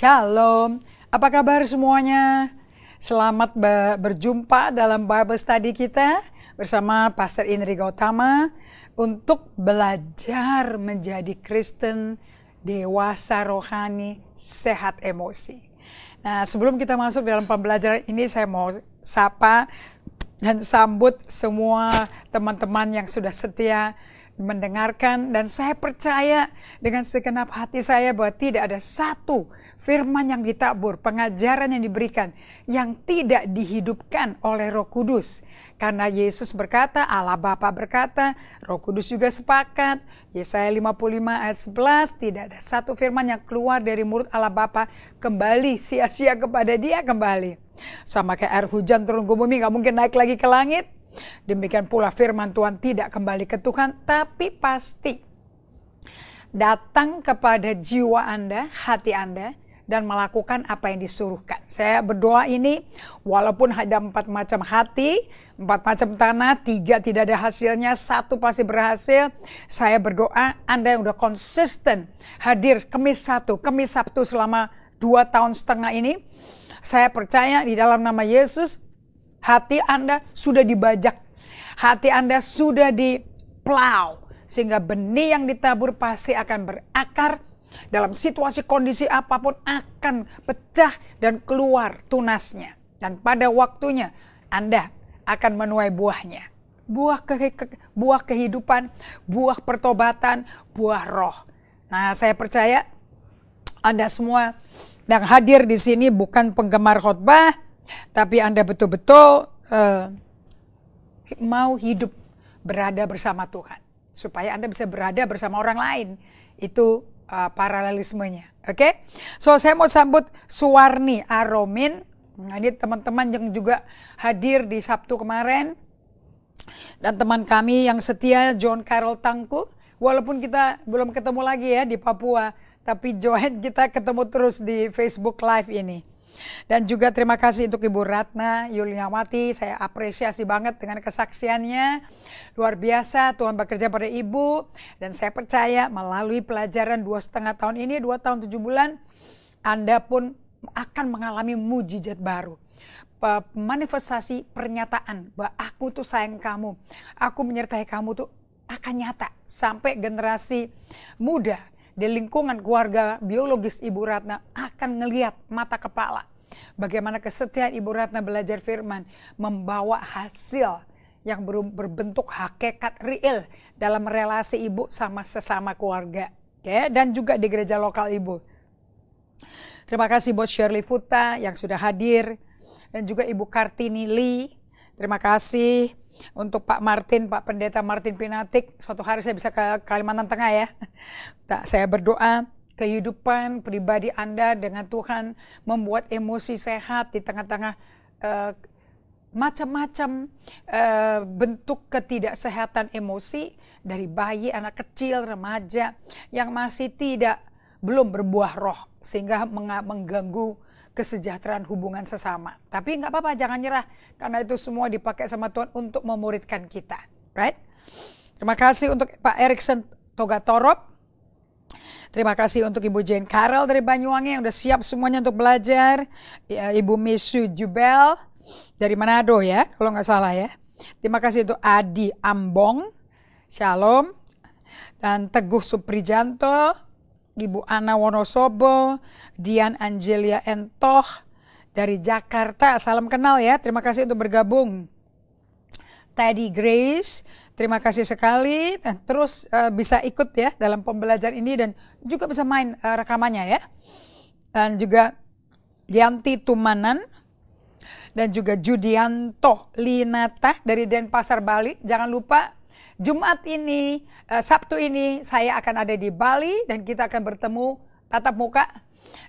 Shalom, apa kabar semuanya? Selamat berjumpa dalam Bible Study kita bersama Pastor Indri Gautama untuk belajar menjadi Kristen dewasa rohani, sehat emosi. Nah, sebelum kita masuk dalam pembelajaran ini, saya mau sapa dan sambut semua teman-teman yang sudah setia mendengarkan dan saya percaya dengan segenap hati saya bahwa tidak ada satu firman yang ditabur, pengajaran yang diberikan yang tidak dihidupkan oleh Roh Kudus. Karena Yesus berkata, Allah Bapa berkata, Roh Kudus juga sepakat. Yesaya 55 ayat 11, tidak ada satu firman yang keluar dari mulut Allah Bapa kembali sia-sia kepada dia kembali. Sama kayak air hujan turun ke bumi, nggak mungkin naik lagi ke langit. Demikian pula firman Tuhan tidak kembali ke Tuhan, tapi pasti datang kepada jiwa Anda, hati Anda, dan melakukan apa yang disuruhkan. Saya berdoa ini walaupun ada empat macam hati, empat macam tanah, tiga tidak ada hasilnya, satu pasti berhasil. Saya berdoa Anda yang sudah konsisten hadir kemis satu, kemis Sabtu selama dua tahun setengah ini. Saya percaya di dalam nama Yesus hati Anda sudah dibajak. Hati Anda sudah diplau. Sehingga benih yang ditabur pasti akan berakar, dalam situasi kondisi apapun akan pecah dan keluar tunasnya. Dan pada waktunya Anda akan menuai buahnya. Buah, ke, buah kehidupan, buah pertobatan, buah roh. Nah saya percaya Anda semua yang hadir di sini bukan penggemar khotbah, tapi Anda betul-betul uh, mau hidup berada bersama Tuhan. Supaya Anda bisa berada bersama orang lain. Itu uh, paralelismenya. Oke, okay? so saya mau sambut Suwarni Aromin. Nah, ini teman-teman yang juga hadir di Sabtu kemarin dan teman kami yang setia John Carol Tangku. Walaupun kita belum ketemu lagi ya di Papua, tapi join kita ketemu terus di Facebook Live ini. Dan juga terima kasih untuk Ibu Ratna Yulinawati. Saya apresiasi banget dengan kesaksiannya. Luar biasa Tuhan bekerja pada Ibu. Dan saya percaya melalui pelajaran dua setengah tahun ini, dua tahun tujuh bulan, Anda pun akan mengalami mujizat baru manifestasi pernyataan bahwa aku tuh sayang kamu, aku menyertai kamu tuh akan nyata sampai generasi muda di lingkungan keluarga biologis Ibu Ratna akan ngeliat mata kepala Bagaimana kesetiaan Ibu Ratna belajar firman membawa hasil yang berbentuk hakikat real dalam relasi ibu sama sesama keluarga. okay? dan juga di gereja lokal ibu. Terima kasih buat Shirley Futa yang sudah hadir. Dan juga Ibu Kartini Lee. Terima kasih untuk Pak Martin, Pak Pendeta Martin Pinatik. Suatu hari saya bisa ke Kalimantan Tengah ya. Tak, saya berdoa kehidupan pribadi Anda dengan Tuhan, membuat emosi sehat di tengah-tengah eh, macam-macam uh, bentuk ketidaksehatan emosi dari bayi, anak kecil, remaja yang masih tidak belum berbuah roh sehingga mengganggu kesejahteraan hubungan sesama. Tapi nggak apa-apa, jangan nyerah karena itu semua dipakai sama Tuhan untuk memuridkan kita, right? Terima kasih untuk Pak Erickson Toga Terima kasih untuk Ibu Jane Carol dari Banyuwangi yang udah siap semuanya untuk belajar. Ya, Ibu Misu Jubel dari Manado ya, kalau nggak salah ya. Terima kasih untuk Adi Ambong, Shalom, dan Teguh Suprijanto, Ibu Ana Wonosobo, Dian Angelia Entoh dari Jakarta. Salam kenal ya, terima kasih untuk bergabung. Teddy Grace, Terima kasih sekali. Nah, terus uh, bisa ikut ya dalam pembelajaran ini dan juga bisa main uh, rekamannya ya. Dan juga Yanti Tumanan dan juga Judianto Linata dari Denpasar Bali. Jangan lupa Jumat ini, uh, Sabtu ini saya akan ada di Bali dan kita akan bertemu tatap muka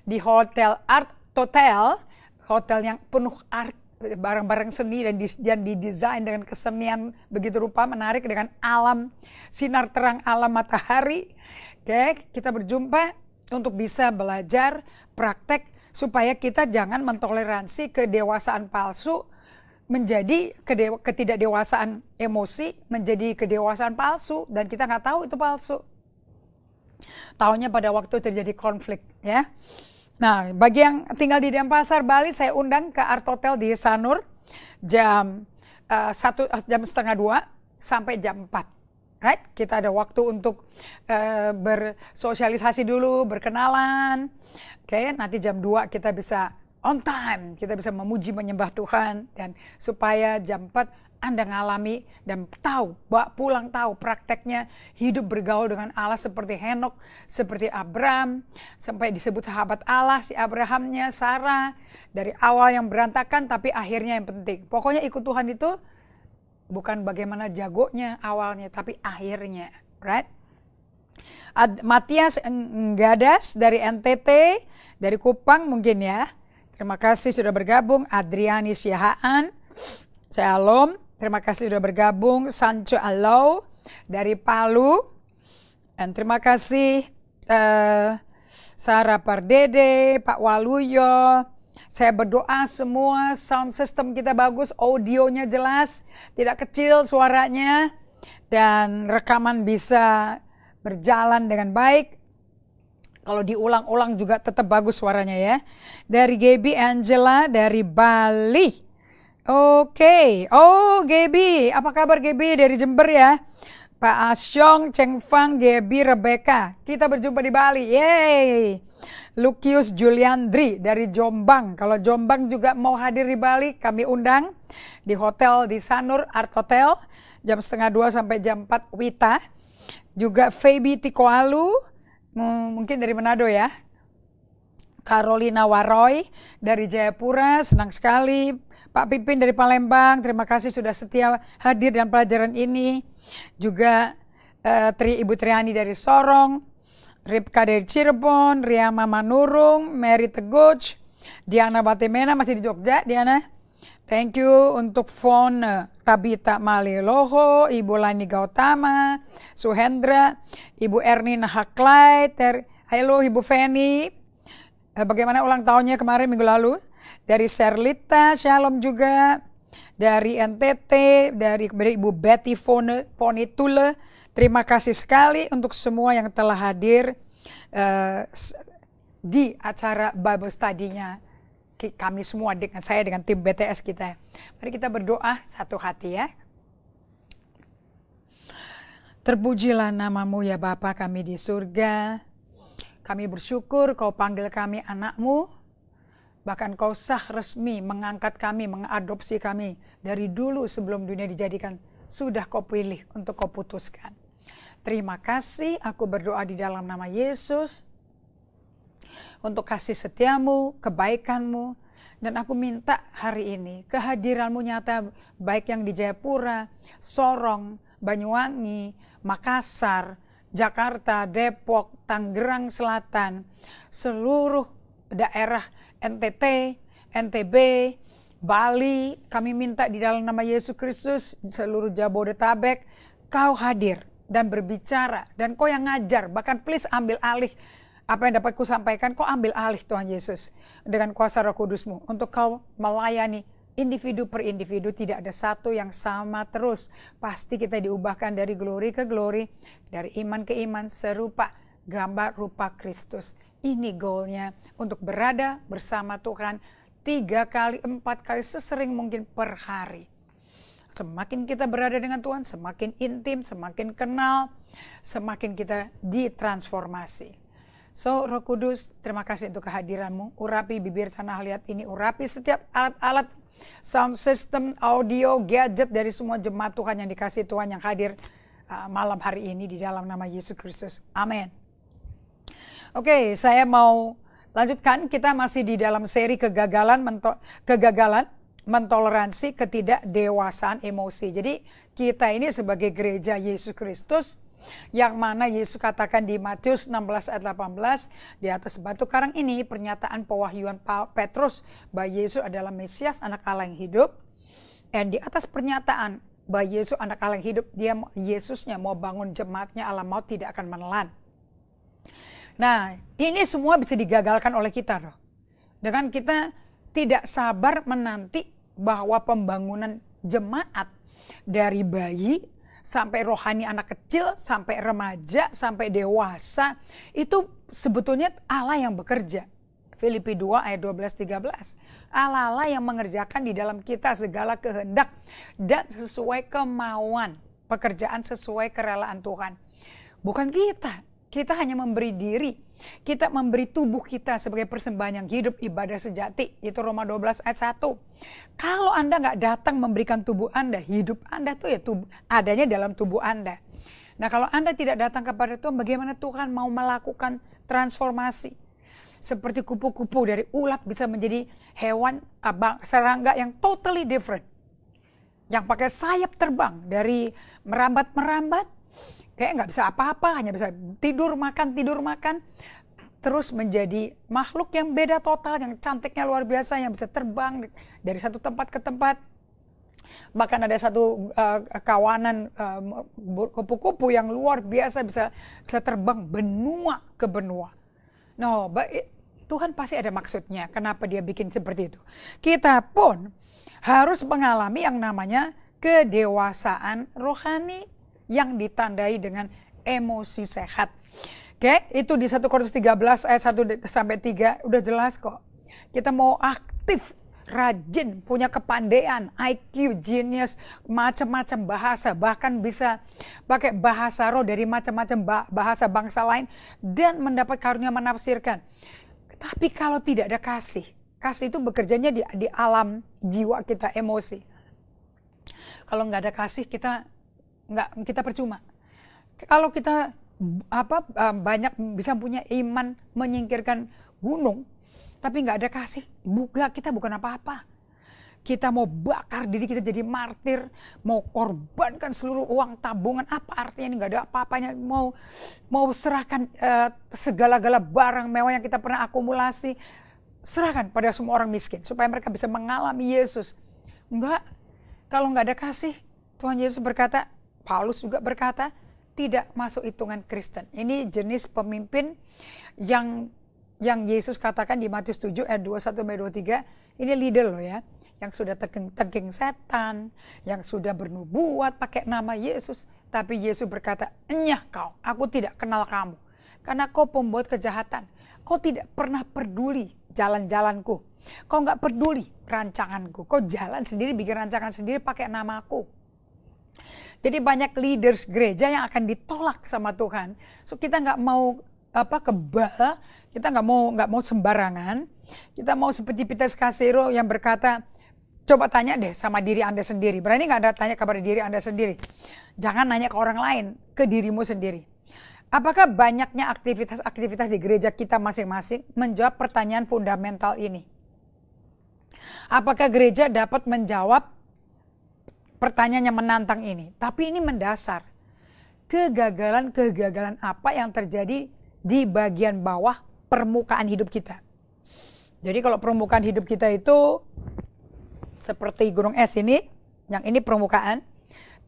di Hotel Art Hotel, hotel yang penuh art barang-barang seni dan, di, dan didesain dengan kesenian begitu rupa menarik dengan alam sinar terang alam matahari. Oke, kita berjumpa untuk bisa belajar praktek supaya kita jangan mentoleransi kedewasaan palsu menjadi kedewa, ketidakdewasaan emosi menjadi kedewasaan palsu dan kita nggak tahu itu palsu. Tahunya pada waktu terjadi konflik ya. Nah, bagi yang tinggal di Denpasar, Bali, saya undang ke Art Hotel di Sanur jam uh, satu eh, jam setengah dua sampai jam empat. Right? Kita ada waktu untuk uh, bersosialisasi dulu, berkenalan. Oke, okay? nanti jam dua kita bisa on time, kita bisa memuji menyembah Tuhan dan supaya jam empat anda ngalami dan tahu, bawa pulang tahu prakteknya hidup bergaul dengan Allah seperti Henok, seperti Abraham sampai disebut sahabat Allah si Abrahamnya, Sarah, dari awal yang berantakan tapi akhirnya yang penting. Pokoknya ikut Tuhan itu bukan bagaimana jagonya awalnya tapi akhirnya, right? Ad, Matias nggadas dari NTT, dari Kupang mungkin ya. Terima kasih sudah bergabung. Adriani Syahaan, Shalom. Terima kasih sudah bergabung Sancho Alo dari Palu. Dan terima kasih uh, Sarah Pardede, Pak Waluyo. Saya berdoa semua sound system kita bagus, audionya jelas, tidak kecil suaranya. Dan rekaman bisa berjalan dengan baik. Kalau diulang-ulang juga tetap bagus suaranya ya. Dari Gaby Angela dari Bali. Oke, okay. oh Gebi, apa kabar Gebi dari Jember ya? Pak Asyong, Cheng Fang, Gebi, Rebecca. Kita berjumpa di Bali, yeay. Lukius Juliandri dari Jombang. Kalau Jombang juga mau hadir di Bali, kami undang di hotel di Sanur Art Hotel jam setengah dua sampai jam empat Wita. Juga Feby Tikoalu, mm, mungkin dari Manado ya. Carolina Waroy dari Jayapura, senang sekali Pak Pipin dari Palembang, terima kasih sudah setia hadir dalam pelajaran ini. Juga uh, Tri Ibu Triani dari Sorong, Ripka dari Cirebon, Ria Mama Nurung, Mary Teguch, Diana Batemena masih di Jogja, Diana. Thank you untuk Fon eh, Tabita Maliloho, Ibu Lani Gautama, Suhendra, Ibu Erni Nahaklai, Ter Halo Ibu Feni. Eh, bagaimana ulang tahunnya kemarin minggu lalu? dari Serlita Shalom juga, dari NTT, dari Ibu Betty Fone, Fone Terima kasih sekali untuk semua yang telah hadir uh, di acara Bible Study-nya kami semua dengan saya dengan tim BTS kita. Mari kita berdoa satu hati ya. Terpujilah namamu ya Bapa kami di surga. Kami bersyukur kau panggil kami anakmu Bahkan kau sah resmi mengangkat kami, mengadopsi kami. Dari dulu sebelum dunia dijadikan, sudah kau pilih untuk kau putuskan. Terima kasih, aku berdoa di dalam nama Yesus. Untuk kasih setiamu, kebaikanmu. Dan aku minta hari ini kehadiranmu nyata baik yang di Jayapura, Sorong, Banyuwangi, Makassar, Jakarta, Depok, Tangerang Selatan, seluruh daerah NTT, NTB, Bali, kami minta di dalam nama Yesus Kristus, seluruh Jabodetabek, kau hadir dan berbicara, dan kau yang ngajar, bahkan please ambil alih apa yang dapat ku sampaikan, kau ambil alih Tuhan Yesus dengan kuasa roh kudusmu, untuk kau melayani individu per individu, tidak ada satu yang sama terus. Pasti kita diubahkan dari glory ke glory, dari iman ke iman, serupa gambar rupa Kristus. Ini goalnya untuk berada bersama Tuhan tiga kali, empat kali, sesering mungkin per hari. Semakin kita berada dengan Tuhan, semakin intim, semakin kenal, semakin kita ditransformasi. So, Roh Kudus, terima kasih untuk kehadiranmu. Urapi bibir tanah liat ini, urapi setiap alat-alat sound system, audio, gadget dari semua jemaat Tuhan yang dikasih Tuhan yang hadir uh, malam hari ini di dalam nama Yesus Kristus. Amin. Oke, saya mau lanjutkan. Kita masih di dalam seri kegagalan mento kegagalan mentoleransi ketidakdewasaan emosi. Jadi kita ini sebagai gereja Yesus Kristus yang mana Yesus katakan di Matius 16 ayat 18 di atas batu karang ini pernyataan pewahyuan Petrus bahwa Yesus adalah Mesias anak Allah yang hidup dan di atas pernyataan bahwa Yesus anak Allah yang hidup dia Yesusnya mau bangun jemaatnya Allah mau tidak akan menelan Nah, ini semua bisa digagalkan oleh kita loh. Dengan kita tidak sabar menanti bahwa pembangunan jemaat dari bayi sampai rohani anak kecil, sampai remaja, sampai dewasa itu sebetulnya Allah yang bekerja. Filipi 2 ayat 12 13. Allah Allah yang mengerjakan di dalam kita segala kehendak dan sesuai kemauan, pekerjaan sesuai kerelaan Tuhan. Bukan kita, kita hanya memberi diri. Kita memberi tubuh kita sebagai persembahan yang hidup ibadah sejati. Itu Roma 12 ayat 1. Kalau Anda nggak datang memberikan tubuh Anda, hidup Anda tuh ya tubuh, adanya dalam tubuh Anda. Nah kalau Anda tidak datang kepada Tuhan, bagaimana Tuhan mau melakukan transformasi? Seperti kupu-kupu dari ulat bisa menjadi hewan abang serangga yang totally different. Yang pakai sayap terbang dari merambat-merambat kayak nggak bisa apa-apa, hanya bisa tidur makan tidur makan terus menjadi makhluk yang beda total, yang cantiknya luar biasa, yang bisa terbang dari satu tempat ke tempat. Bahkan ada satu uh, kawanan eh, kupu-kupu uh, yang luar biasa bisa bisa terbang benua ke benua. No, but Tuhan pasti ada maksudnya kenapa dia bikin seperti itu. Kita pun harus mengalami yang namanya kedewasaan rohani yang ditandai dengan emosi sehat. Oke, itu di 1 Korintus 13 ayat 1 sampai 3 udah jelas kok. Kita mau aktif, rajin, punya kepandaian, IQ, genius, macam-macam bahasa, bahkan bisa pakai bahasa roh dari macam-macam bahasa bangsa lain dan mendapat karunia menafsirkan. Tapi kalau tidak ada kasih, kasih itu bekerjanya di, di alam jiwa kita emosi. Kalau nggak ada kasih kita nggak kita percuma. Kalau kita apa eh, banyak bisa punya iman menyingkirkan gunung, tapi nggak ada kasih, buka kita bukan apa-apa. Kita mau bakar diri kita jadi martir, mau korbankan seluruh uang tabungan, apa artinya ini nggak ada apa-apanya, mau mau serahkan uh, segala-gala barang mewah yang kita pernah akumulasi, serahkan pada semua orang miskin supaya mereka bisa mengalami Yesus. Enggak, kalau nggak ada kasih, Tuhan Yesus berkata, Paulus juga berkata, tidak masuk hitungan Kristen. Ini jenis pemimpin yang yang Yesus katakan di Matius 7 ayat 21 sampai 23, ini leader loh ya, yang sudah tegeng, tegeng setan, yang sudah bernubuat pakai nama Yesus, tapi Yesus berkata, "Enyah kau, aku tidak kenal kamu." karena kau pembuat kejahatan. Kau tidak pernah peduli jalan-jalanku. Kau nggak peduli rancanganku. Kau jalan sendiri, bikin rancangan sendiri pakai namaku. Jadi banyak leaders gereja yang akan ditolak sama Tuhan. So kita nggak mau apa kebal, kita nggak mau nggak mau sembarangan. Kita mau seperti Peter Casero yang berkata, coba tanya deh sama diri Anda sendiri. Berani nggak ada tanya kabar diri Anda sendiri? Jangan nanya ke orang lain, ke dirimu sendiri. Apakah banyaknya aktivitas-aktivitas di gereja kita masing-masing menjawab pertanyaan fundamental ini? Apakah gereja dapat menjawab pertanyaannya menantang ini, tapi ini mendasar. Kegagalan-kegagalan apa yang terjadi di bagian bawah permukaan hidup kita. Jadi kalau permukaan hidup kita itu seperti gunung es ini, yang ini permukaan,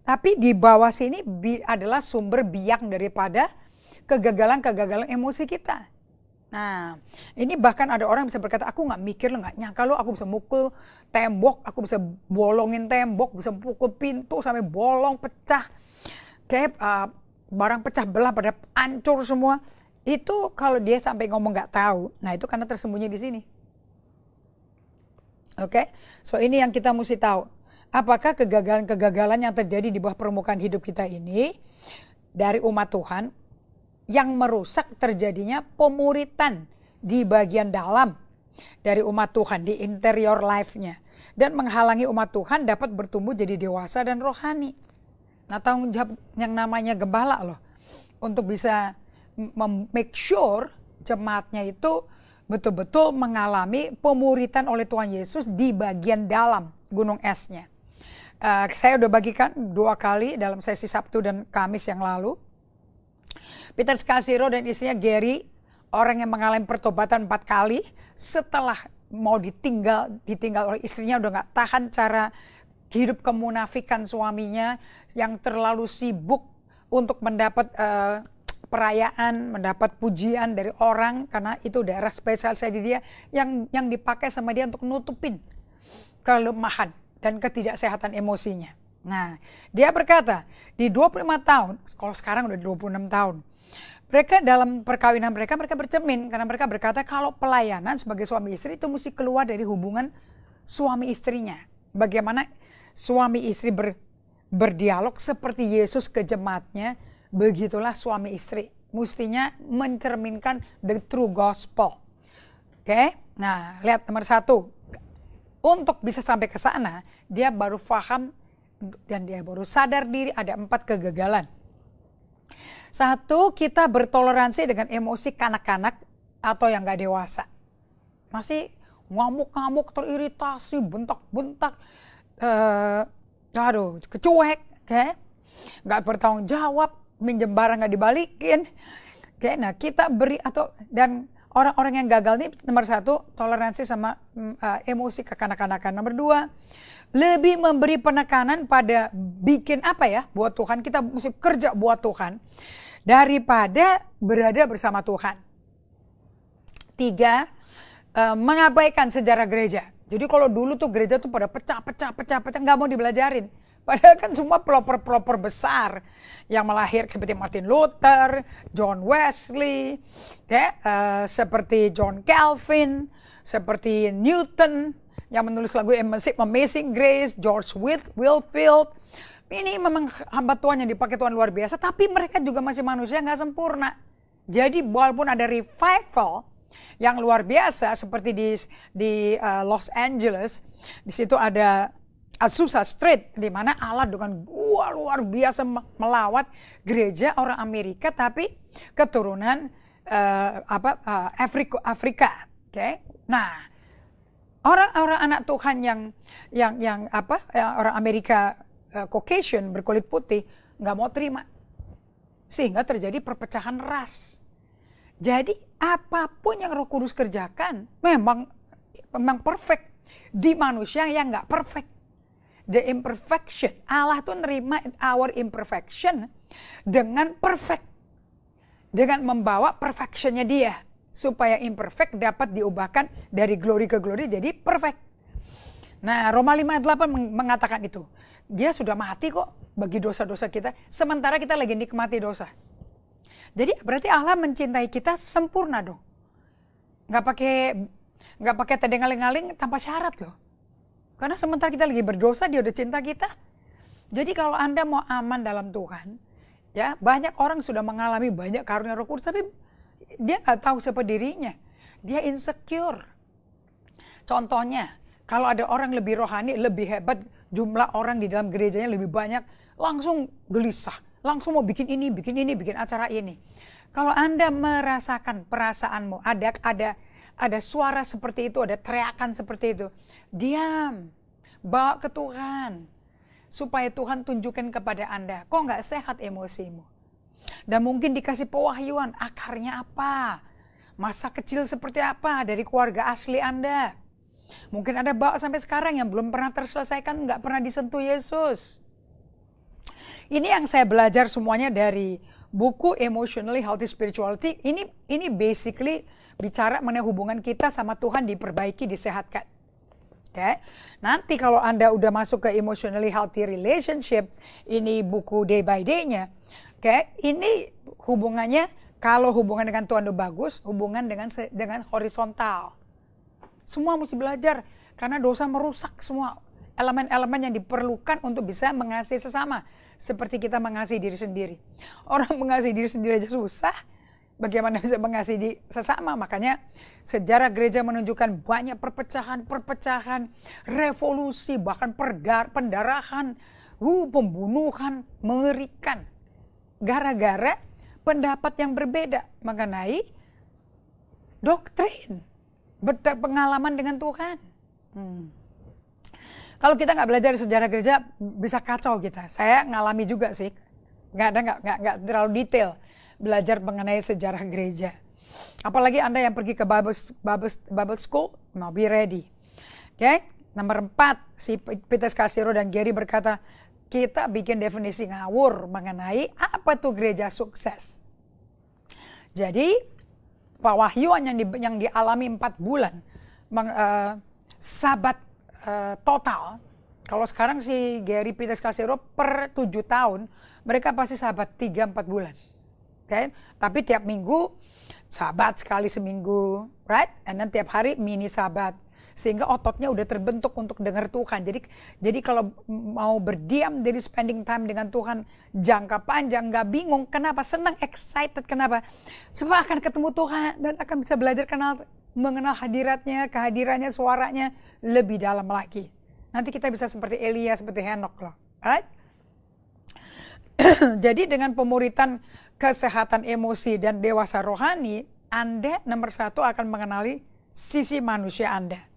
tapi di bawah sini adalah sumber biak daripada kegagalan-kegagalan emosi kita. Nah, ini bahkan ada orang bisa berkata, aku nggak mikir, nggak nyangka lo aku bisa mukul tembok, aku bisa bolongin tembok, bisa pukul pintu sampai bolong pecah, kayak uh, barang pecah belah pada hancur semua. Itu kalau dia sampai ngomong nggak tahu, nah itu karena tersembunyi di sini. Oke, okay? so ini yang kita mesti tahu. Apakah kegagalan-kegagalan yang terjadi di bawah permukaan hidup kita ini dari umat Tuhan yang merusak terjadinya pemuritan di bagian dalam dari umat Tuhan di interior life-nya dan menghalangi umat Tuhan dapat bertumbuh jadi dewasa dan rohani. Nah, tanggung jawab yang namanya gembala loh untuk bisa make sure jemaatnya itu betul-betul mengalami pemuritan oleh Tuhan Yesus di bagian dalam gunung esnya. Uh, saya udah bagikan dua kali dalam sesi Sabtu dan Kamis yang lalu Peter Skasiro dan istrinya Gary, orang yang mengalami pertobatan empat kali setelah mau ditinggal, ditinggal oleh istrinya udah nggak tahan cara hidup kemunafikan suaminya yang terlalu sibuk untuk mendapat uh, perayaan, mendapat pujian dari orang karena itu daerah spesial saja dia yang yang dipakai sama dia untuk nutupin kelemahan dan ketidaksehatan emosinya. Nah, dia berkata, di 25 tahun, kalau sekarang udah 26 tahun, mereka dalam perkawinan mereka mereka bercermin karena mereka berkata kalau pelayanan sebagai suami istri itu mesti keluar dari hubungan suami istrinya. Bagaimana suami istri ber, berdialog seperti Yesus ke jemaatnya, begitulah suami istri mestinya mencerminkan the true gospel. Oke, okay? nah lihat nomor satu. Untuk bisa sampai ke sana, dia baru paham dan dia baru sadar diri ada empat kegagalan satu, kita bertoleransi dengan emosi kanak-kanak atau yang gak dewasa. Masih ngamuk-ngamuk, teriritasi, bentak-bentak, uh, aduh, kecuek, kayak gak bertanggung jawab, minjem barang gak dibalikin. Kayak, nah kita beri atau dan orang-orang yang gagal nih nomor satu toleransi sama uh, emosi kekanak-kanakan. Nomor dua lebih memberi penekanan pada bikin apa ya buat Tuhan. Kita mesti kerja buat Tuhan daripada berada bersama Tuhan. Tiga, eh, mengabaikan sejarah gereja. Jadi kalau dulu tuh gereja tuh pada pecah, pecah, pecah, pecah, nggak mau dibelajarin. Padahal kan semua pelopor-pelopor besar yang melahir seperti Martin Luther, John Wesley, ya, uh, seperti John Calvin, seperti Newton, yang menulis lagu Amazing Grace, George Whit, Wilfield. Ini memang hamba Tuhan yang dipakai Tuhan luar biasa, tapi mereka juga masih manusia nggak sempurna. Jadi walaupun ada revival yang luar biasa seperti di di uh, Los Angeles, di situ ada Azusa Street di mana Allah dengan gua luar biasa melawat gereja orang Amerika tapi keturunan uh, apa uh, Afrika Afrika, oke? Okay? Nah, orang-orang anak Tuhan yang yang yang apa yang orang Amerika uh, Caucasian berkulit putih nggak mau terima sehingga terjadi perpecahan ras. Jadi apapun yang Roh Kudus kerjakan memang memang perfect di manusia yang nggak perfect. The imperfection Allah tuh nerima our imperfection dengan perfect dengan membawa perfectionnya dia supaya imperfect dapat diubahkan dari glory ke glory jadi perfect. Nah, Roma 5 ayat 8 mengatakan itu. Dia sudah mati kok bagi dosa-dosa kita, sementara kita lagi nikmati dosa. Jadi berarti Allah mencintai kita sempurna dong. Gak pakai nggak pakai ngaling aling tanpa syarat loh. Karena sementara kita lagi berdosa, dia udah cinta kita. Jadi kalau Anda mau aman dalam Tuhan, ya banyak orang sudah mengalami banyak karunia roh kudus, tapi dia nggak tahu siapa dirinya. Dia insecure. Contohnya, kalau ada orang lebih rohani, lebih hebat, jumlah orang di dalam gerejanya lebih banyak, langsung gelisah, langsung mau bikin ini, bikin ini, bikin acara ini. Kalau Anda merasakan perasaanmu, ada ada ada suara seperti itu, ada teriakan seperti itu, diam, bawa ke Tuhan supaya Tuhan tunjukkan kepada Anda, kok nggak sehat emosimu. Dan mungkin dikasih pewahyuan akarnya apa. Masa kecil seperti apa dari keluarga asli Anda. Mungkin ada bawa sampai sekarang yang belum pernah terselesaikan, nggak pernah disentuh Yesus. Ini yang saya belajar semuanya dari buku Emotionally Healthy Spirituality. Ini ini basically bicara mengenai hubungan kita sama Tuhan diperbaiki, disehatkan. Oke. Okay? Nanti kalau Anda udah masuk ke Emotionally Healthy Relationship, ini buku day by day-nya, Oke, ini hubungannya kalau hubungan dengan Tuhan udah bagus, hubungan dengan dengan horizontal. Semua mesti belajar karena dosa merusak semua elemen-elemen yang diperlukan untuk bisa mengasihi sesama seperti kita mengasihi diri sendiri. Orang mengasihi diri sendiri aja susah, bagaimana bisa mengasihi sesama? Makanya sejarah gereja menunjukkan banyak perpecahan-perpecahan, revolusi, bahkan perdar, pendarahan, uh, pembunuhan, mengerikan gara-gara pendapat yang berbeda mengenai doktrin, pengalaman dengan Tuhan. Hmm. Kalau kita nggak belajar sejarah gereja bisa kacau kita. Saya ngalami juga sih, nggak ada nggak nggak terlalu detail belajar mengenai sejarah gereja. Apalagi anda yang pergi ke Bible Bible, Bible School, mau be ready. Oke, okay? nomor empat si Peter Kasiro dan Gary berkata kita bikin definisi ngawur mengenai apa tuh gereja sukses. Jadi Pak Wahyu yang, di, yang dialami empat bulan meng, uh, sabat uh, total. Kalau sekarang si Gary Peters Casero per tujuh tahun mereka pasti sabat tiga empat bulan, okay? Tapi tiap minggu sabat sekali seminggu, right? And tiap hari mini sabat sehingga ototnya udah terbentuk untuk dengar Tuhan. Jadi jadi kalau mau berdiam dari spending time dengan Tuhan jangka panjang nggak bingung kenapa senang excited kenapa semua akan ketemu Tuhan dan akan bisa belajar kenal mengenal hadiratnya, kehadirannya, suaranya lebih dalam lagi. Nanti kita bisa seperti Elia, seperti Henok loh. Right? Jadi dengan pemuritan kesehatan emosi dan dewasa rohani, Anda nomor satu akan mengenali sisi manusia Anda.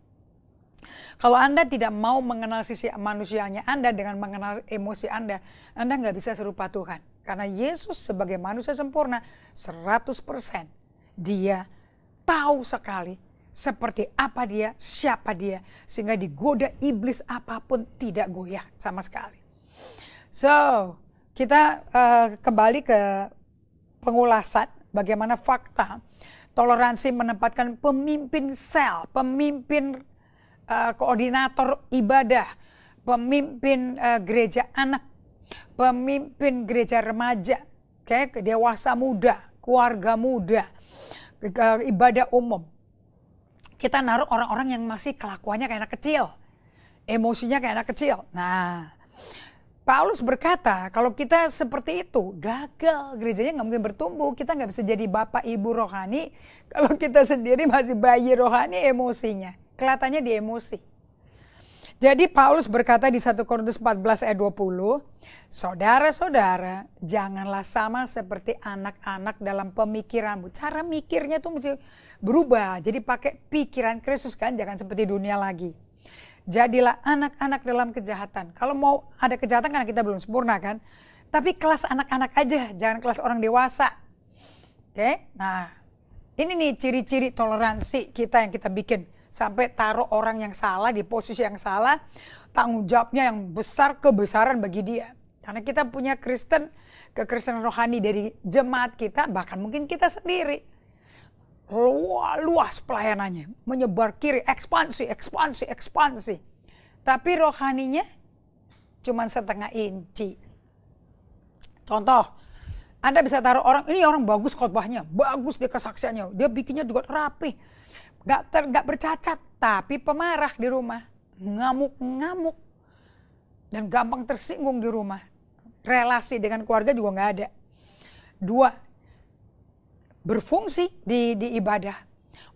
Kalau Anda tidak mau mengenal sisi manusianya Anda dengan mengenal emosi Anda, Anda nggak bisa serupa Tuhan. Karena Yesus sebagai manusia sempurna 100% dia tahu sekali seperti apa dia, siapa dia. Sehingga digoda iblis apapun tidak goyah sama sekali. So, kita uh, kembali ke pengulasan bagaimana fakta toleransi menempatkan pemimpin sel, pemimpin Eh, koordinator ibadah, pemimpin uh, gereja anak, pemimpin gereja remaja, kayak dewasa muda, keluarga muda, uh, ibadah umum. Kita naruh orang-orang yang masih kelakuannya kayak anak kecil, emosinya kayak anak kecil. Nah, Paulus berkata, kalau kita seperti itu, gagal. Gerejanya nggak mungkin bertumbuh. Kita nggak bisa jadi bapak ibu rohani kalau kita sendiri masih bayi rohani emosinya. Kelihatannya di emosi. Jadi Paulus berkata di 1 Korintus 14 ayat 20, Saudara-saudara, janganlah sama seperti anak-anak dalam pemikiranmu. Cara mikirnya tuh mesti berubah. Jadi pakai pikiran Kristus kan, jangan seperti dunia lagi. Jadilah anak-anak dalam kejahatan. Kalau mau ada kejahatan karena kita belum sempurna kan. Tapi kelas anak-anak aja, jangan kelas orang dewasa. Oke, nah ini nih ciri-ciri toleransi kita yang kita bikin sampai taruh orang yang salah di posisi yang salah, tanggung jawabnya yang besar kebesaran bagi dia. Karena kita punya Kristen, kekristenan rohani dari jemaat kita, bahkan mungkin kita sendiri. Luas, luas pelayanannya, menyebar kiri, ekspansi, ekspansi, ekspansi. Tapi rohaninya cuma setengah inci. Contoh, Anda bisa taruh orang, ini orang bagus khotbahnya, bagus dia kesaksiannya, dia bikinnya juga rapi Gak, ter, gak bercacat, tapi pemarah di rumah. Ngamuk-ngamuk. Dan gampang tersinggung di rumah. Relasi dengan keluarga juga gak ada. Dua, berfungsi di, di ibadah.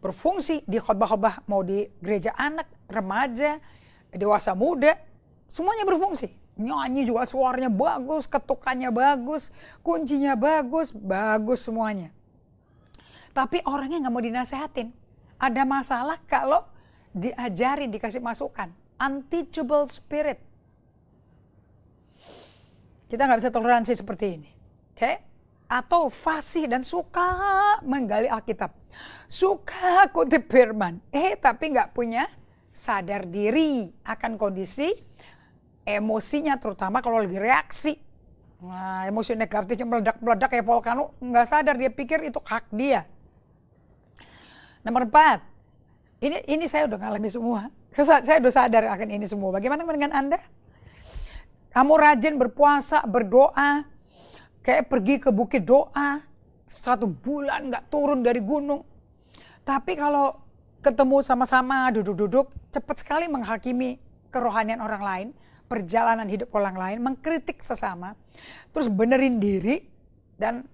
Berfungsi di khotbah-khotbah, mau di gereja anak, remaja, dewasa muda, semuanya berfungsi. Nyanyi juga suaranya bagus, ketukannya bagus, kuncinya bagus, bagus semuanya. Tapi orangnya nggak mau dinasehatin ada masalah kalau diajari dikasih masukan. Unteachable spirit. Kita nggak bisa toleransi seperti ini. Oke? Okay? Atau fasih dan suka menggali Alkitab. Suka kutip firman. Eh tapi nggak punya sadar diri akan kondisi emosinya terutama kalau lagi reaksi. Nah, emosi negatifnya meledak-meledak kayak volcano, nggak sadar dia pikir itu hak dia. Nomor empat, ini ini saya udah ngalami semua. Saya udah sadar akan ini semua. Bagaimana dengan Anda? Kamu rajin berpuasa, berdoa, kayak pergi ke bukit doa, satu bulan nggak turun dari gunung. Tapi kalau ketemu sama-sama, duduk-duduk, cepat sekali menghakimi kerohanian orang lain, perjalanan hidup orang lain, mengkritik sesama, terus benerin diri, dan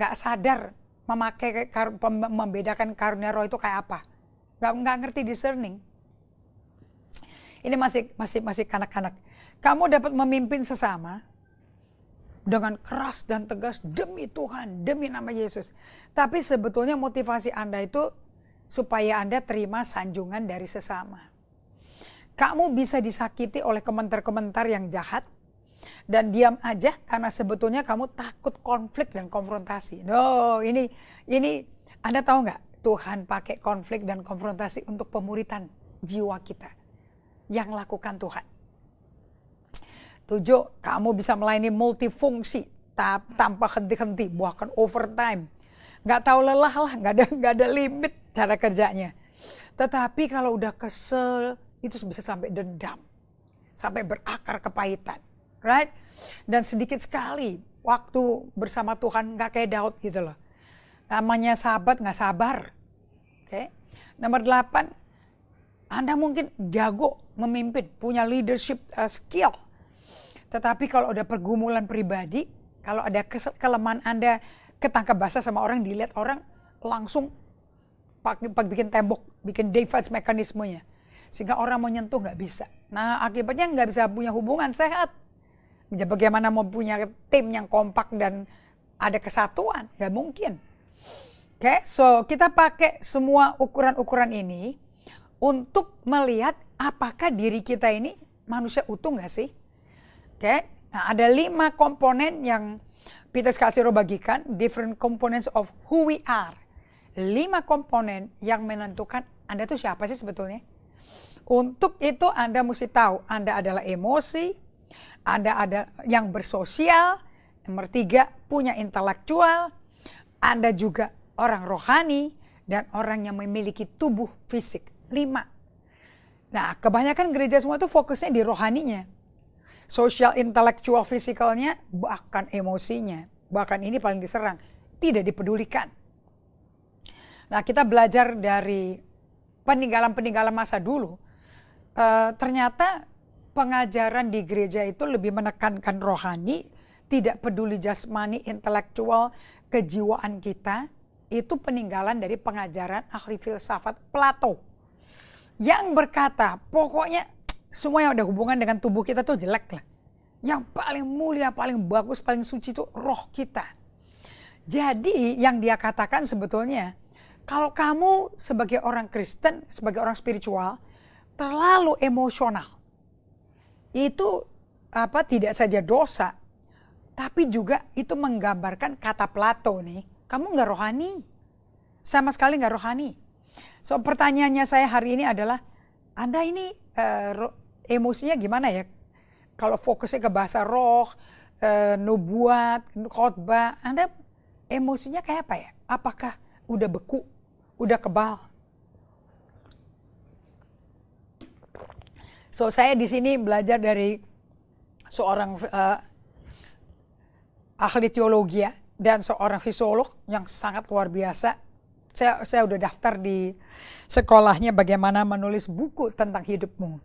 nggak sadar memakai kar, membedakan karunia roh itu kayak apa. Nggak, nggak ngerti discerning. Ini masih masih masih kanak-kanak. Kamu dapat memimpin sesama dengan keras dan tegas demi Tuhan, demi nama Yesus. Tapi sebetulnya motivasi Anda itu supaya Anda terima sanjungan dari sesama. Kamu bisa disakiti oleh komentar-komentar yang jahat, dan diam aja karena sebetulnya kamu takut konflik dan konfrontasi. No, ini ini Anda tahu nggak? Tuhan pakai konflik dan konfrontasi untuk pemuritan jiwa kita. Yang lakukan Tuhan. Tujuh, kamu bisa melayani multifungsi tanpa henti-henti, bahkan overtime. Nggak tahu lelah lah, nggak ada, nggak ada limit cara kerjanya. Tetapi kalau udah kesel, itu bisa sampai dendam. Sampai berakar kepahitan right? Dan sedikit sekali waktu bersama Tuhan nggak kayak Daud gitu loh. Namanya sahabat nggak sabar, oke? Okay? Nomor delapan, Anda mungkin jago memimpin, punya leadership uh, skill, tetapi kalau ada pergumulan pribadi, kalau ada kelemahan Anda ketangkap basah sama orang, dilihat orang langsung pakai bikin tembok, bikin defense mekanismenya sehingga orang mau nyentuh nggak bisa. Nah akibatnya nggak bisa punya hubungan sehat Ya, bagaimana mau punya tim yang kompak dan ada kesatuan? Gak mungkin. Oke, okay? so kita pakai semua ukuran-ukuran ini untuk melihat apakah diri kita ini manusia utuh nggak sih? Oke, okay? nah ada lima komponen yang Peter Scalzo bagikan, different components of who we are. Lima komponen yang menentukan Anda tuh siapa sih sebetulnya. Untuk itu Anda mesti tahu Anda adalah emosi, anda ada yang bersosial, nomor tiga punya intelektual, Anda juga orang rohani dan orang yang memiliki tubuh fisik. Lima. Nah kebanyakan gereja semua itu fokusnya di rohaninya. sosial, intelektual, fisikalnya, bahkan emosinya. Bahkan ini paling diserang. Tidak dipedulikan. Nah kita belajar dari peninggalan-peninggalan masa dulu. E, ternyata pengajaran di gereja itu lebih menekankan rohani, tidak peduli jasmani, intelektual, kejiwaan kita, itu peninggalan dari pengajaran ahli filsafat Plato. Yang berkata, pokoknya semua yang ada hubungan dengan tubuh kita tuh jelek lah. Yang paling mulia, paling bagus, paling suci itu roh kita. Jadi yang dia katakan sebetulnya, kalau kamu sebagai orang Kristen, sebagai orang spiritual, terlalu emosional, itu apa tidak saja dosa, tapi juga itu menggambarkan kata Plato nih, kamu nggak rohani, sama sekali nggak rohani. So pertanyaannya saya hari ini adalah, anda ini uh, emosinya gimana ya? Kalau fokusnya ke bahasa roh, uh, nubuat, khotbah, Anda emosinya kayak apa ya? Apakah udah beku, udah kebal? So saya di sini belajar dari seorang uh, ahli teologi ya dan seorang fisiolog yang sangat luar biasa. Saya saya udah daftar di sekolahnya bagaimana menulis buku tentang hidupmu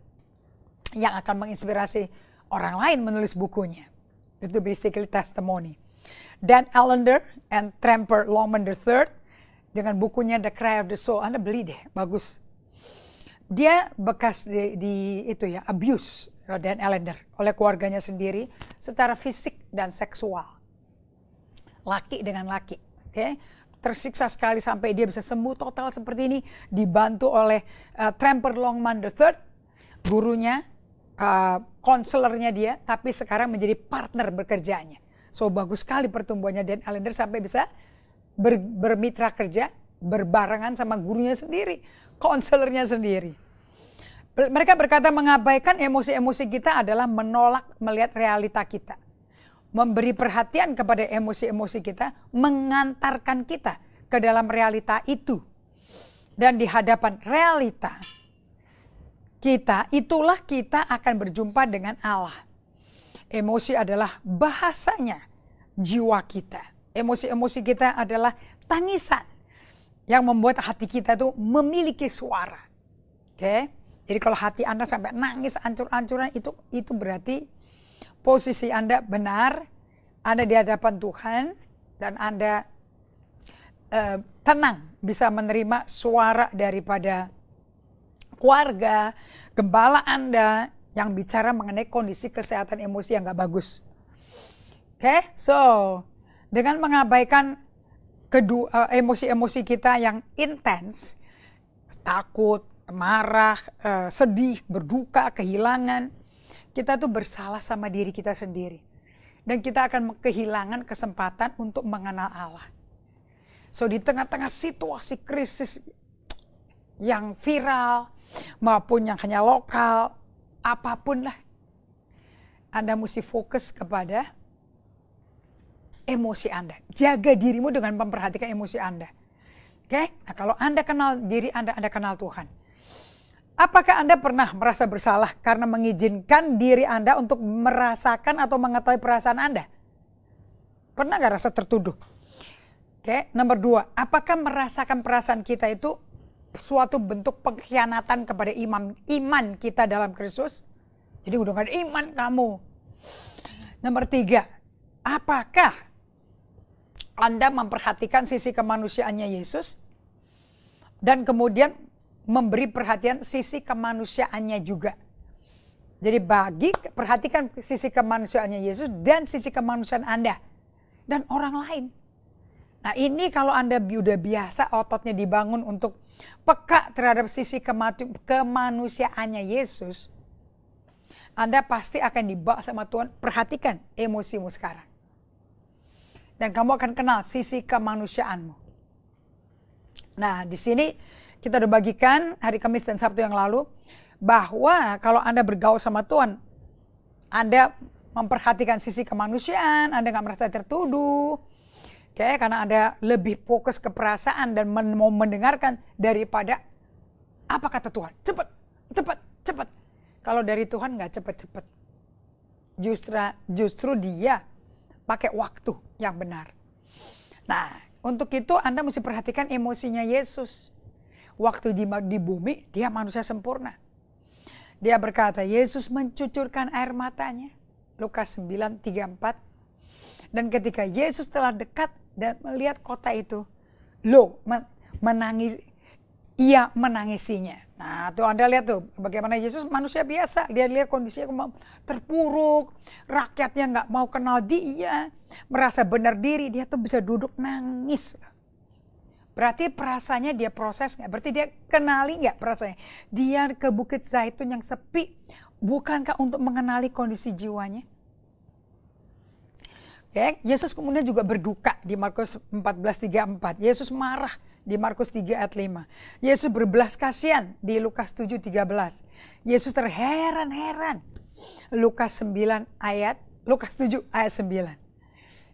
yang akan menginspirasi orang lain menulis bukunya. Itu basically testimony. Dan Allender and Tramper Longman III dengan bukunya The Cry of the Soul. Anda beli deh, bagus dia bekas di, di itu ya abuse Dan Ellender oleh keluarganya sendiri secara fisik dan seksual. Laki dengan laki, oke? Okay? Tersiksa sekali sampai dia bisa sembuh total seperti ini dibantu oleh uh, eh, Tramper Longman the Third, gurunya, eh, konselernya uh, dia, tapi sekarang menjadi partner bekerjanya. So bagus sekali pertumbuhannya Dan Ellender sampai bisa ber, bermitra kerja berbarengan sama gurunya sendiri, konselernya sendiri. Mereka berkata mengabaikan emosi-emosi kita adalah menolak melihat realita kita. Memberi perhatian kepada emosi-emosi kita mengantarkan kita ke dalam realita itu. Dan di hadapan realita kita, itulah kita akan berjumpa dengan Allah. Emosi adalah bahasanya jiwa kita. Emosi-emosi kita adalah tangisan yang membuat hati kita itu memiliki suara. Oke. Okay? Jadi kalau hati Anda sampai nangis ancur-ancuran itu itu berarti posisi Anda benar, Anda di hadapan Tuhan dan Anda uh, tenang bisa menerima suara daripada keluarga, gembala Anda yang bicara mengenai kondisi kesehatan emosi yang nggak bagus. Oke, okay? so dengan mengabaikan kedua eh, emosi-emosi kita yang intens, takut, marah, eh, sedih, berduka, kehilangan, kita tuh bersalah sama diri kita sendiri. Dan kita akan kehilangan kesempatan untuk mengenal Allah. So di tengah-tengah situasi krisis yang viral maupun yang hanya lokal, apapun lah, Anda mesti fokus kepada emosi Anda. Jaga dirimu dengan memperhatikan emosi Anda. Oke? Okay? Nah, kalau Anda kenal diri Anda, Anda kenal Tuhan. Apakah Anda pernah merasa bersalah karena mengizinkan diri Anda untuk merasakan atau mengetahui perasaan Anda? Pernah nggak rasa tertuduh? Oke, okay. nomor dua, apakah merasakan perasaan kita itu suatu bentuk pengkhianatan kepada imam, iman kita dalam Kristus? Jadi udah gak ada iman kamu. Nomor tiga, apakah anda memperhatikan sisi kemanusiaannya Yesus dan kemudian memberi perhatian sisi kemanusiaannya juga. Jadi bagi perhatikan sisi kemanusiaannya Yesus dan sisi kemanusiaan Anda dan orang lain. Nah ini kalau Anda sudah biasa ototnya dibangun untuk peka terhadap sisi kemanusiaannya Yesus, Anda pasti akan dibawa sama Tuhan, perhatikan emosimu sekarang dan kamu akan kenal sisi kemanusiaanmu. Nah, di sini kita udah bagikan hari Kamis dan Sabtu yang lalu bahwa kalau Anda bergaul sama Tuhan, Anda memperhatikan sisi kemanusiaan, Anda nggak merasa tertuduh, Oke, okay, karena Anda lebih fokus ke perasaan dan men mau mendengarkan daripada apa kata Tuhan. Cepat, cepat, cepat. Kalau dari Tuhan nggak cepat-cepat. Justru, justru dia pakai waktu yang benar. Nah, untuk itu Anda mesti perhatikan emosinya Yesus. Waktu di, di bumi, dia manusia sempurna. Dia berkata, Yesus mencucurkan air matanya. Lukas 9, empat Dan ketika Yesus telah dekat dan melihat kota itu, lo menangis, ia menangisinya. Nah, tuh Anda lihat tuh bagaimana Yesus manusia biasa. Dia lihat kondisinya terpuruk, rakyatnya nggak mau kenal dia, merasa benar diri, dia tuh bisa duduk nangis. Berarti perasaannya dia proses nggak? Berarti dia kenali nggak perasaannya? Dia ke Bukit Zaitun yang sepi, bukankah untuk mengenali kondisi jiwanya? okay. Yesus kemudian juga berduka di Markus 14:34. Yesus marah di Markus 3 ayat 5. Yesus berbelas kasihan di Lukas 7:13. Yesus terheran-heran. Lukas 9 ayat Lukas 7 ayat 9.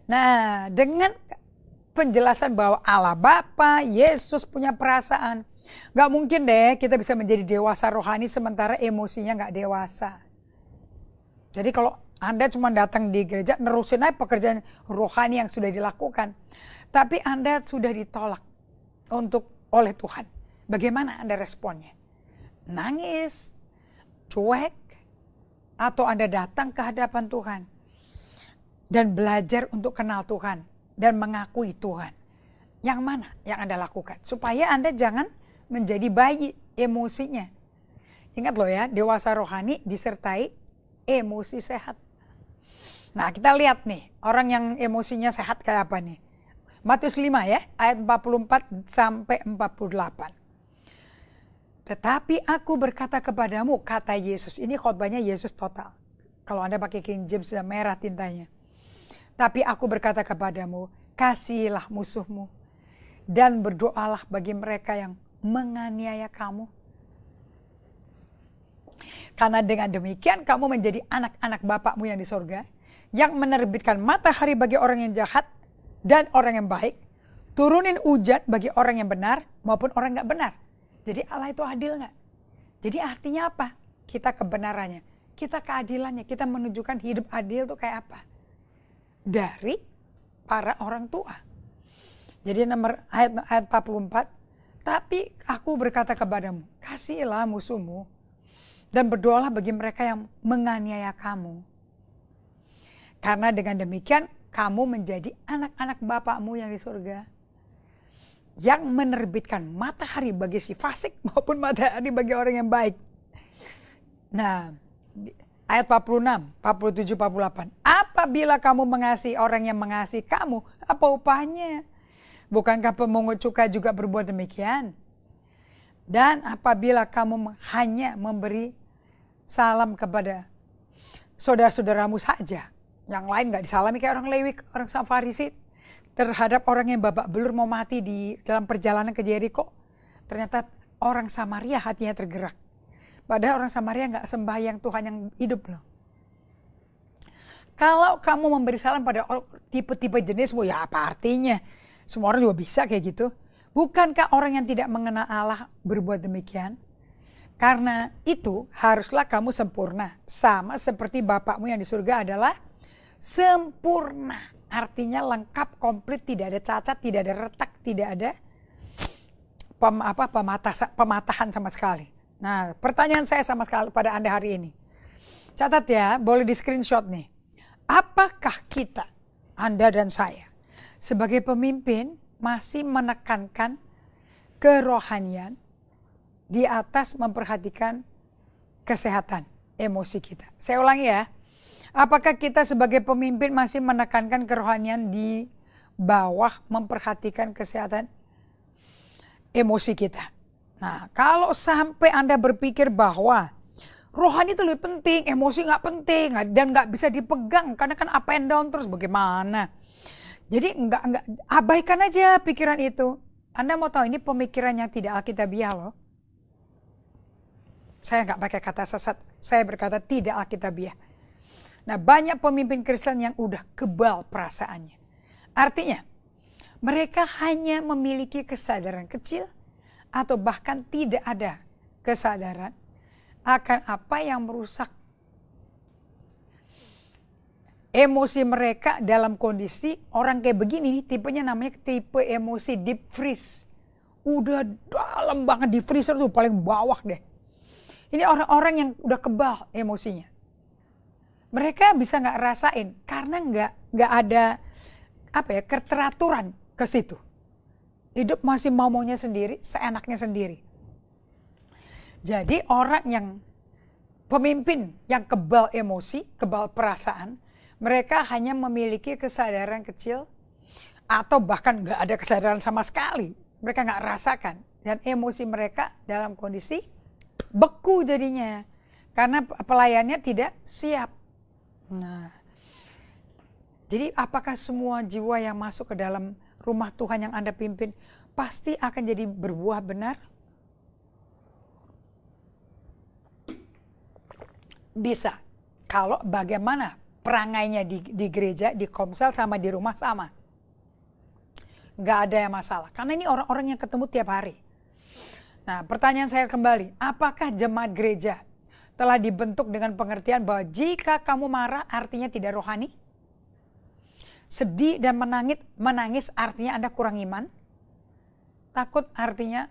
Nah, dengan penjelasan bahwa Allah Bapa, Yesus punya perasaan. Gak mungkin deh kita bisa menjadi dewasa rohani sementara emosinya gak dewasa. Jadi kalau anda cuma datang di gereja nerusin aja pekerjaan rohani yang sudah dilakukan. Tapi Anda sudah ditolak untuk oleh Tuhan. Bagaimana Anda responnya? Nangis, cuek, atau Anda datang ke hadapan Tuhan dan belajar untuk kenal Tuhan dan mengakui Tuhan. Yang mana yang Anda lakukan? Supaya Anda jangan menjadi bayi emosinya. Ingat loh ya, dewasa rohani disertai emosi sehat. Nah kita lihat nih orang yang emosinya sehat kayak apa nih. Matius 5 ya ayat 44 sampai 48. Tetapi aku berkata kepadamu, kata Yesus. Ini khotbahnya Yesus total. Kalau Anda pakai King James sudah merah tintanya. Tapi aku berkata kepadamu, kasihilah musuhmu. Dan berdoalah bagi mereka yang menganiaya kamu. Karena dengan demikian kamu menjadi anak-anak Bapakmu yang di surga yang menerbitkan matahari bagi orang yang jahat dan orang yang baik, turunin hujan bagi orang yang benar maupun orang nggak benar. Jadi Allah itu adil nggak? Jadi artinya apa? Kita kebenarannya, kita keadilannya, kita menunjukkan hidup adil itu kayak apa? Dari para orang tua. Jadi nomor ayat, ayat 44, tapi aku berkata kepadamu, kasihilah musuhmu dan berdoalah bagi mereka yang menganiaya kamu karena dengan demikian kamu menjadi anak-anak Bapakmu yang di surga. Yang menerbitkan matahari bagi si fasik maupun matahari bagi orang yang baik. Nah, ayat 46, 47, 48. Apabila kamu mengasihi orang yang mengasihi kamu, apa upahnya? Bukankah pemungut cukai juga berbuat demikian? Dan apabila kamu hanya memberi salam kepada saudara-saudaramu saja, yang lain nggak disalami kayak orang Lewi, orang Farisi terhadap orang yang babak belur mau mati di dalam perjalanan ke Jericho. Ternyata orang Samaria hatinya tergerak. Padahal orang Samaria nggak sembahyang Tuhan yang hidup loh. Kalau kamu memberi salam pada tipe-tipe jenismu, ya apa artinya? Semua orang juga bisa kayak gitu. Bukankah orang yang tidak mengenal Allah berbuat demikian? Karena itu haruslah kamu sempurna. Sama seperti Bapakmu yang di surga adalah sempurna. Artinya lengkap, komplit, tidak ada cacat, tidak ada retak, tidak ada pem, apa, pematah, pematahan sama sekali. Nah pertanyaan saya sama sekali pada Anda hari ini. Catat ya, boleh di screenshot nih. Apakah kita, Anda dan saya, sebagai pemimpin masih menekankan kerohanian di atas memperhatikan kesehatan emosi kita. Saya ulangi ya. Apakah kita sebagai pemimpin masih menekankan kerohanian di bawah memperhatikan kesehatan emosi kita? Nah, kalau sampai Anda berpikir bahwa rohani itu lebih penting, emosi nggak penting, dan nggak bisa dipegang karena kan up and down terus bagaimana? Jadi nggak nggak abaikan aja pikiran itu. Anda mau tahu ini pemikiran yang tidak alkitabiah loh. Saya nggak pakai kata sesat, saya berkata tidak alkitabiah Nah banyak pemimpin Kristen yang udah kebal perasaannya. Artinya mereka hanya memiliki kesadaran kecil atau bahkan tidak ada kesadaran akan apa yang merusak emosi mereka dalam kondisi orang kayak begini nih tipenya namanya tipe emosi deep freeze. Udah dalam banget di freezer tuh paling bawah deh. Ini orang-orang yang udah kebal emosinya mereka bisa nggak rasain karena nggak nggak ada apa ya keteraturan ke situ. Hidup masih mau maunya sendiri, seenaknya sendiri. Jadi orang yang pemimpin yang kebal emosi, kebal perasaan, mereka hanya memiliki kesadaran kecil atau bahkan nggak ada kesadaran sama sekali. Mereka nggak rasakan dan emosi mereka dalam kondisi beku jadinya karena pelayannya tidak siap. Nah, jadi apakah semua jiwa yang masuk ke dalam rumah Tuhan yang Anda pimpin pasti akan jadi berbuah benar? Bisa. Kalau bagaimana perangainya di, di gereja, di komsel, sama di rumah sama. Nggak ada yang masalah. Karena ini orang-orang yang ketemu tiap hari. Nah pertanyaan saya kembali, apakah jemaat gereja telah dibentuk dengan pengertian bahwa jika kamu marah artinya tidak rohani? Sedih dan menangis, menangis artinya Anda kurang iman? Takut artinya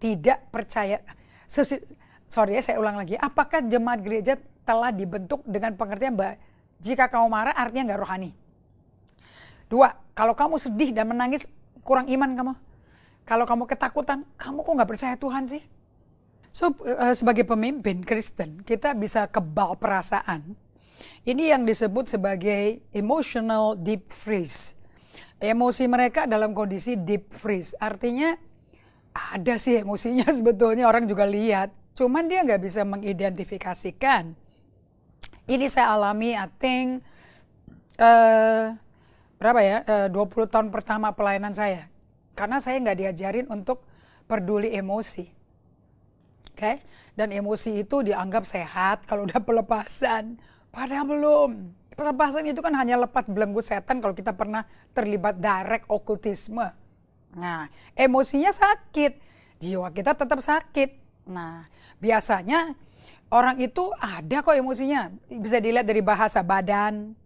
tidak percaya. Sesu, sorry ya saya ulang lagi. Apakah jemaat gereja telah dibentuk dengan pengertian bahwa jika kamu marah artinya nggak rohani? Dua, kalau kamu sedih dan menangis kurang iman kamu. Kalau kamu ketakutan, kamu kok nggak percaya Tuhan sih? So uh, sebagai pemimpin Kristen kita bisa kebal perasaan. Ini yang disebut sebagai emotional deep freeze. Emosi mereka dalam kondisi deep freeze. Artinya ada sih emosinya sebetulnya orang juga lihat. Cuman dia nggak bisa mengidentifikasikan. Ini saya alami, I think, uh, berapa ya, eh, uh, 20 tahun pertama pelayanan saya. Karena saya nggak diajarin untuk peduli emosi Oke, okay? dan emosi itu dianggap sehat kalau udah pelepasan. Padahal belum. Pelepasan itu kan hanya lepas belenggu setan kalau kita pernah terlibat direct okultisme. Nah, emosinya sakit, jiwa kita tetap sakit. Nah, biasanya orang itu ada kok emosinya. Bisa dilihat dari bahasa badan,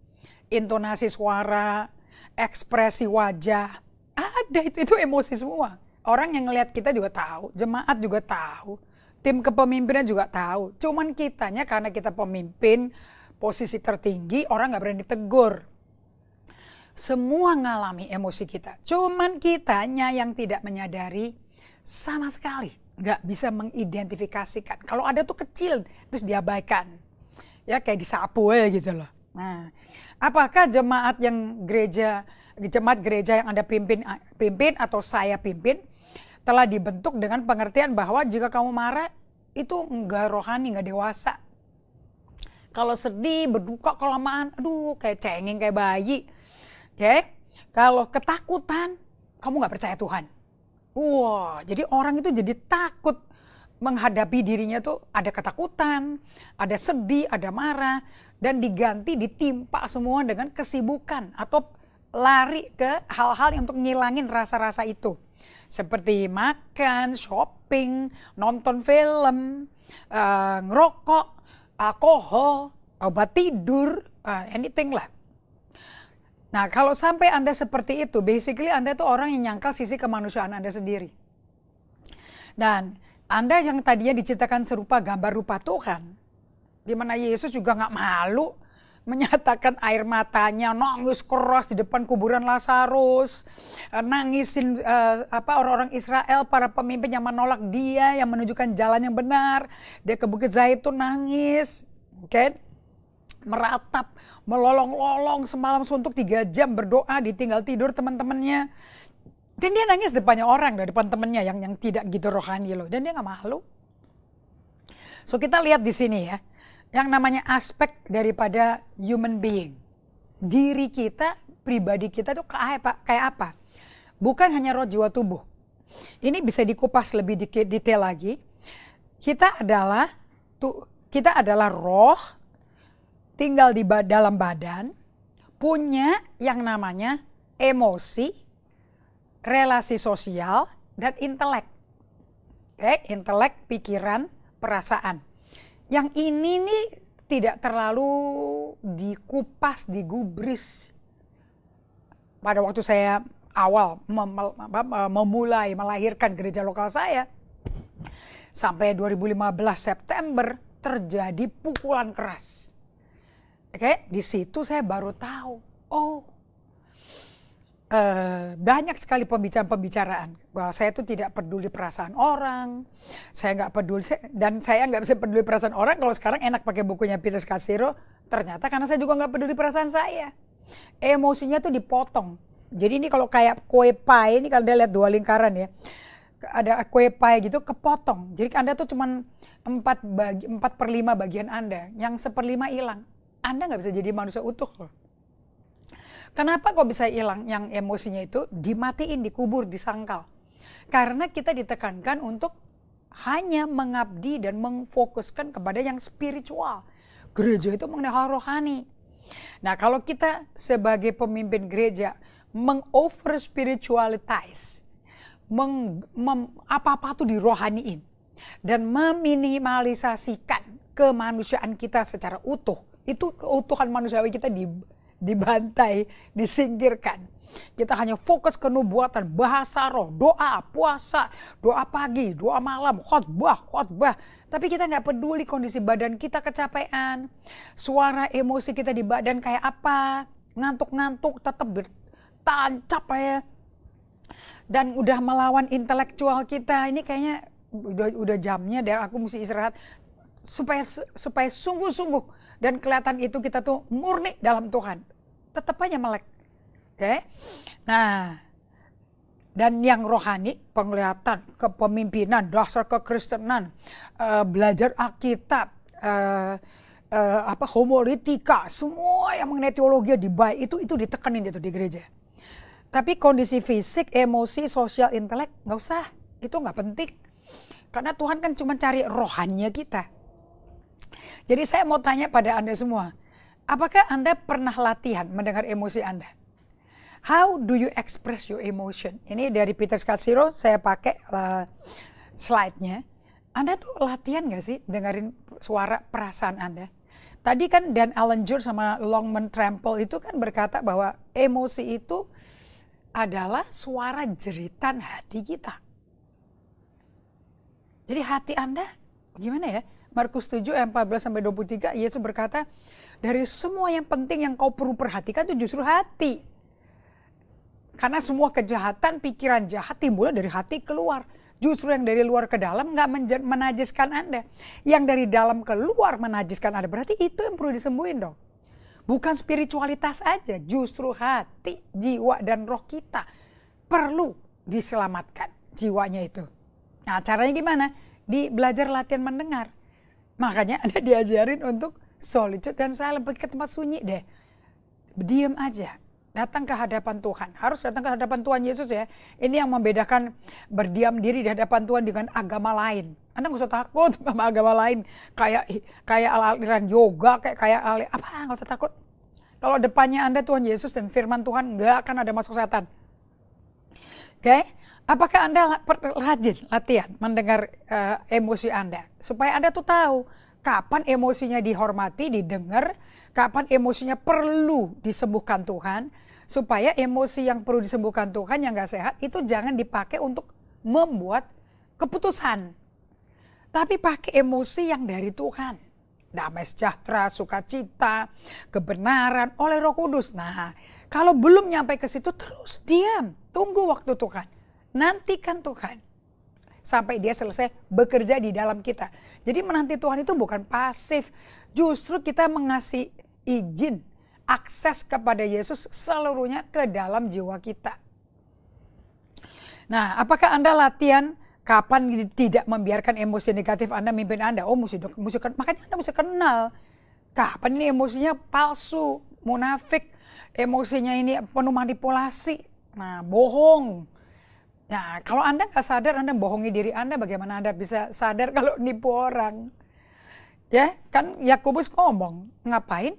intonasi suara, ekspresi wajah. Ada itu itu emosi semua. Orang yang ngelihat kita juga tahu, jemaat juga tahu tim kepemimpinan juga tahu. Cuman kitanya karena kita pemimpin posisi tertinggi orang nggak berani tegur. Semua ngalami emosi kita. Cuman kitanya yang tidak menyadari sama sekali nggak bisa mengidentifikasikan. Kalau ada tuh kecil terus diabaikan. Ya kayak disapu ya gitu loh. Nah, apakah jemaat yang gereja jemaat gereja yang Anda pimpin pimpin atau saya pimpin telah dibentuk dengan pengertian bahwa jika kamu marah itu enggak rohani, enggak dewasa. Kalau sedih, berduka kelamaan, aduh kayak cengeng kayak bayi. Oke, okay? kalau ketakutan, kamu nggak percaya Tuhan. Wah, wow, jadi orang itu jadi takut menghadapi dirinya tuh ada ketakutan, ada sedih, ada marah, dan diganti ditimpa semua dengan kesibukan atau lari ke hal-hal untuk ngilangin rasa-rasa itu. Seperti makan, shopping, nonton film, uh, ngerokok, alkohol, obat tidur, uh, anything lah. Nah kalau sampai Anda seperti itu, basically Anda itu orang yang nyangkal sisi kemanusiaan Anda sendiri. Dan Anda yang tadinya diciptakan serupa gambar rupa Tuhan, di mana Yesus juga nggak malu menyatakan air matanya nangis keras di depan kuburan Lazarus, eh, nangisin uh, apa orang-orang Israel para pemimpin yang menolak dia yang menunjukkan jalan yang benar. Dia ke Bukit Zaitun nangis, oke, Okay? meratap, melolong-lolong semalam suntuk tiga jam berdoa ditinggal tidur teman-temannya. Dan dia nangis depannya orang, dari depan temannya yang yang tidak gitu rohani loh. Dan dia nggak malu. So kita lihat di sini ya, yang namanya aspek daripada human being. Diri kita, pribadi kita itu kayak apa? Bukan hanya roh jiwa tubuh. Ini bisa dikupas lebih detail lagi. Kita adalah kita adalah roh tinggal di dalam badan, punya yang namanya emosi, relasi sosial dan intelek. Oke, intelek, pikiran, perasaan. Yang ini nih tidak terlalu dikupas, digubris. Pada waktu saya awal mem memulai melahirkan gereja lokal saya, sampai 2015 September terjadi pukulan keras. Oke, di situ saya baru tahu, oh Uh, banyak sekali pembicaraan-pembicaraan bahwa saya itu tidak peduli perasaan orang, saya nggak peduli dan saya nggak bisa peduli perasaan orang. Kalau sekarang enak pakai bukunya Peter Casiro, ternyata karena saya juga nggak peduli perasaan saya, emosinya tuh dipotong. Jadi ini kalau kayak kue pie ini kalau dia lihat dua lingkaran ya, ada kue pie gitu kepotong. Jadi anda tuh cuma empat bagi empat per lima bagian anda, yang seperlima hilang. Anda nggak bisa jadi manusia utuh loh. Kenapa kok bisa hilang yang emosinya itu? Dimatiin, dikubur, disangkal. Karena kita ditekankan untuk hanya mengabdi dan memfokuskan kepada yang spiritual. Gereja itu mengenai hal rohani. Nah kalau kita sebagai pemimpin gereja mengover spiritualitas, meng, mem, apa-apa tuh dirohaniin dan meminimalisasikan kemanusiaan kita secara utuh. Itu keutuhan manusiawi kita di dibantai, disingkirkan. Kita hanya fokus ke nubuatan, bahasa roh, doa, puasa, doa pagi, doa malam, khotbah, khotbah. Tapi kita nggak peduli kondisi badan kita kecapean, suara emosi kita di badan kayak apa, ngantuk-ngantuk, tetap bertancap ya. Dan udah melawan intelektual kita, ini kayaknya udah, udah jamnya dan aku mesti istirahat supaya supaya sungguh-sungguh dan kelihatan itu kita tuh murni dalam Tuhan. Tetap aja melek. Oke. Okay? Nah, dan yang rohani, penglihatan, kepemimpinan, dasar kekristenan, uh, belajar Alkitab, uh, uh, apa homolitika, semua yang mengenai teologi di baik itu itu ditekanin itu di gereja. Tapi kondisi fisik, emosi, sosial, intelek nggak usah, itu nggak penting. Karena Tuhan kan cuma cari rohannya kita. Jadi saya mau tanya pada Anda semua, apakah Anda pernah latihan mendengar emosi Anda? How do you express your emotion? Ini dari Peter Scarsiro, saya pakai uh, slide-nya. Anda tuh latihan gak sih dengerin suara perasaan Anda? Tadi kan Dan Allen Jur sama Longman Trample itu kan berkata bahwa emosi itu adalah suara jeritan hati kita. Jadi hati Anda gimana ya? Markus 7 ayat 14 sampai 23 Yesus berkata, dari semua yang penting yang kau perlu perhatikan itu justru hati. Karena semua kejahatan, pikiran jahat timbulnya dari hati keluar. Justru yang dari luar ke dalam nggak menajiskan Anda. Yang dari dalam keluar menajiskan Anda. Berarti itu yang perlu disembuhin dong. Bukan spiritualitas aja, justru hati, jiwa, dan roh kita perlu diselamatkan jiwanya itu. Nah caranya gimana? Di belajar latihan mendengar Makanya Anda diajarin untuk solitude dan saya lebih ke tempat sunyi deh. Diam aja, datang ke hadapan Tuhan. Harus datang ke hadapan Tuhan Yesus ya. Ini yang membedakan berdiam diri di hadapan Tuhan dengan agama lain. Anda nggak usah takut sama agama lain. Kayak kayak aliran yoga, kayak kayak al apa nggak usah takut. Kalau depannya Anda Tuhan Yesus dan firman Tuhan nggak akan ada masuk setan. Oke? Okay? Apakah Anda rajin latihan mendengar uh, emosi Anda supaya Anda tuh tahu kapan emosinya dihormati, didengar, kapan emosinya perlu disembuhkan Tuhan, supaya emosi yang perlu disembuhkan Tuhan yang gak sehat itu jangan dipakai untuk membuat keputusan. Tapi pakai emosi yang dari Tuhan. Damai sejahtera, sukacita, kebenaran oleh roh kudus. Nah kalau belum nyampe ke situ terus diam, tunggu waktu Tuhan nantikan Tuhan sampai dia selesai bekerja di dalam kita. Jadi menanti Tuhan itu bukan pasif, justru kita mengasih izin akses kepada Yesus seluruhnya ke dalam jiwa kita. Nah, apakah Anda latihan kapan tidak membiarkan emosi negatif Anda mimpin Anda? Oh, mesti mesti makanya Anda mesti kenal kapan ini emosinya palsu, munafik, emosinya ini penuh manipulasi. Nah, bohong Nah, kalau Anda nggak sadar, Anda bohongi diri Anda, bagaimana Anda bisa sadar kalau nipu orang? Ya, kan Yakobus ngomong, ngapain?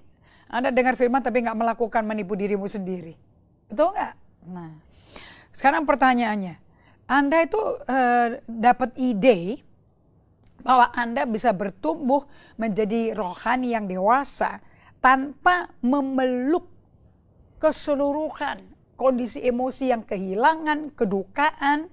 Anda dengar firman tapi nggak melakukan menipu dirimu sendiri. Betul nggak? Nah, sekarang pertanyaannya, Anda itu e, dapat ide bahwa Anda bisa bertumbuh menjadi rohani yang dewasa tanpa memeluk keseluruhan kondisi emosi yang kehilangan, kedukaan,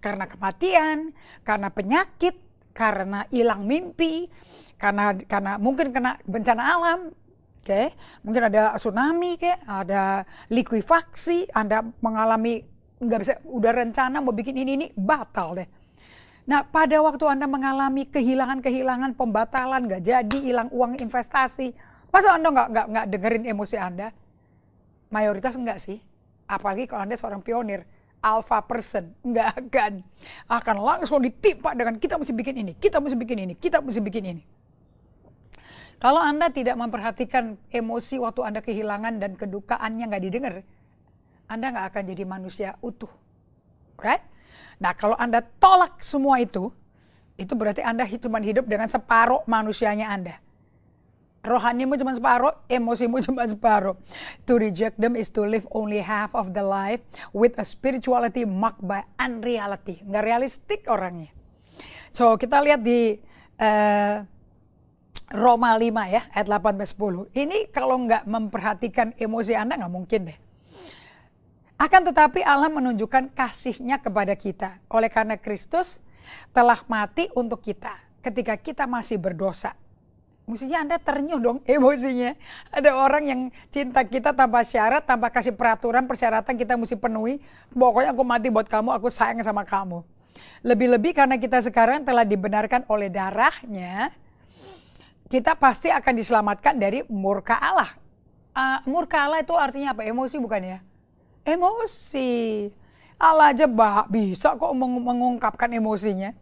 karena kematian, karena penyakit, karena hilang mimpi, karena karena mungkin kena bencana alam, oke, okay? mungkin ada tsunami, kayak ada likuifaksi, Anda mengalami nggak bisa udah rencana mau bikin ini ini batal deh. Nah, pada waktu Anda mengalami kehilangan-kehilangan, pembatalan, nggak jadi, hilang uang investasi, masa Anda nggak, nggak dengerin emosi Anda? Mayoritas enggak sih. Apalagi kalau Anda seorang pionir, alpha person, nggak akan akan langsung ditimpa dengan kita mesti bikin ini, kita mesti bikin ini, kita mesti bikin ini. Kalau Anda tidak memperhatikan emosi waktu Anda kehilangan dan kedukaannya nggak didengar, Anda nggak akan jadi manusia utuh. Right? Nah kalau Anda tolak semua itu, itu berarti Anda cuma hidup dengan separuh manusianya Anda rohanimu cuma separuh, emosimu cuma separuh. To reject them is to live only half of the life with a spirituality marked by unreality. Nggak realistik orangnya. So kita lihat di uh, Roma 5 ya, ayat 8 10. Ini kalau nggak memperhatikan emosi Anda nggak mungkin deh. Akan tetapi Allah menunjukkan kasihnya kepada kita. Oleh karena Kristus telah mati untuk kita ketika kita masih berdosa. Mestinya Anda ternyuh dong emosinya. Ada orang yang cinta kita tanpa syarat, tanpa kasih peraturan, persyaratan kita mesti penuhi. Pokoknya aku mati buat kamu, aku sayang sama kamu. Lebih-lebih karena kita sekarang telah dibenarkan oleh darahnya, kita pasti akan diselamatkan dari murka Allah. Uh, murka Allah itu artinya apa? Emosi bukan ya? Emosi. Allah aja bisa kok mengungkapkan emosinya.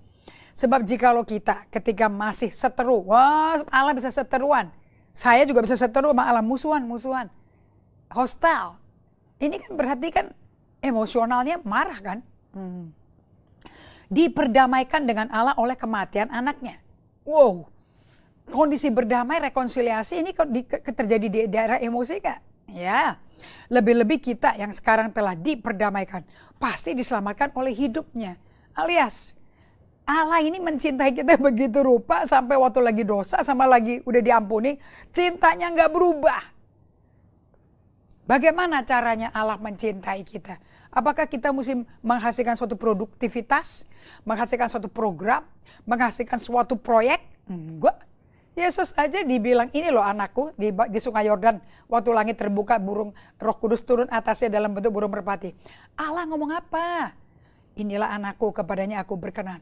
Sebab jika lo kita ketika masih seteru, wah Allah bisa seteruan. Saya juga bisa seteru sama Allah, musuhan-musuhan. Hostel. Ini kan berarti kan emosionalnya marah kan. Hmm. Diperdamaikan dengan Allah oleh kematian anaknya. Wow, kondisi berdamai rekonsiliasi ini terjadi di daerah emosi kan? Ya, lebih-lebih kita yang sekarang telah diperdamaikan pasti diselamatkan oleh hidupnya, alias Allah ini mencintai kita begitu rupa sampai waktu lagi dosa sama lagi udah diampuni, cintanya nggak berubah. Bagaimana caranya Allah mencintai kita? Apakah kita mesti menghasilkan suatu produktivitas, menghasilkan suatu program, menghasilkan suatu proyek? Enggak. Yesus aja dibilang ini loh anakku di, di sungai Yordan waktu langit terbuka burung roh kudus turun atasnya dalam bentuk burung merpati. Allah ngomong apa? Inilah anakku kepadanya aku berkenan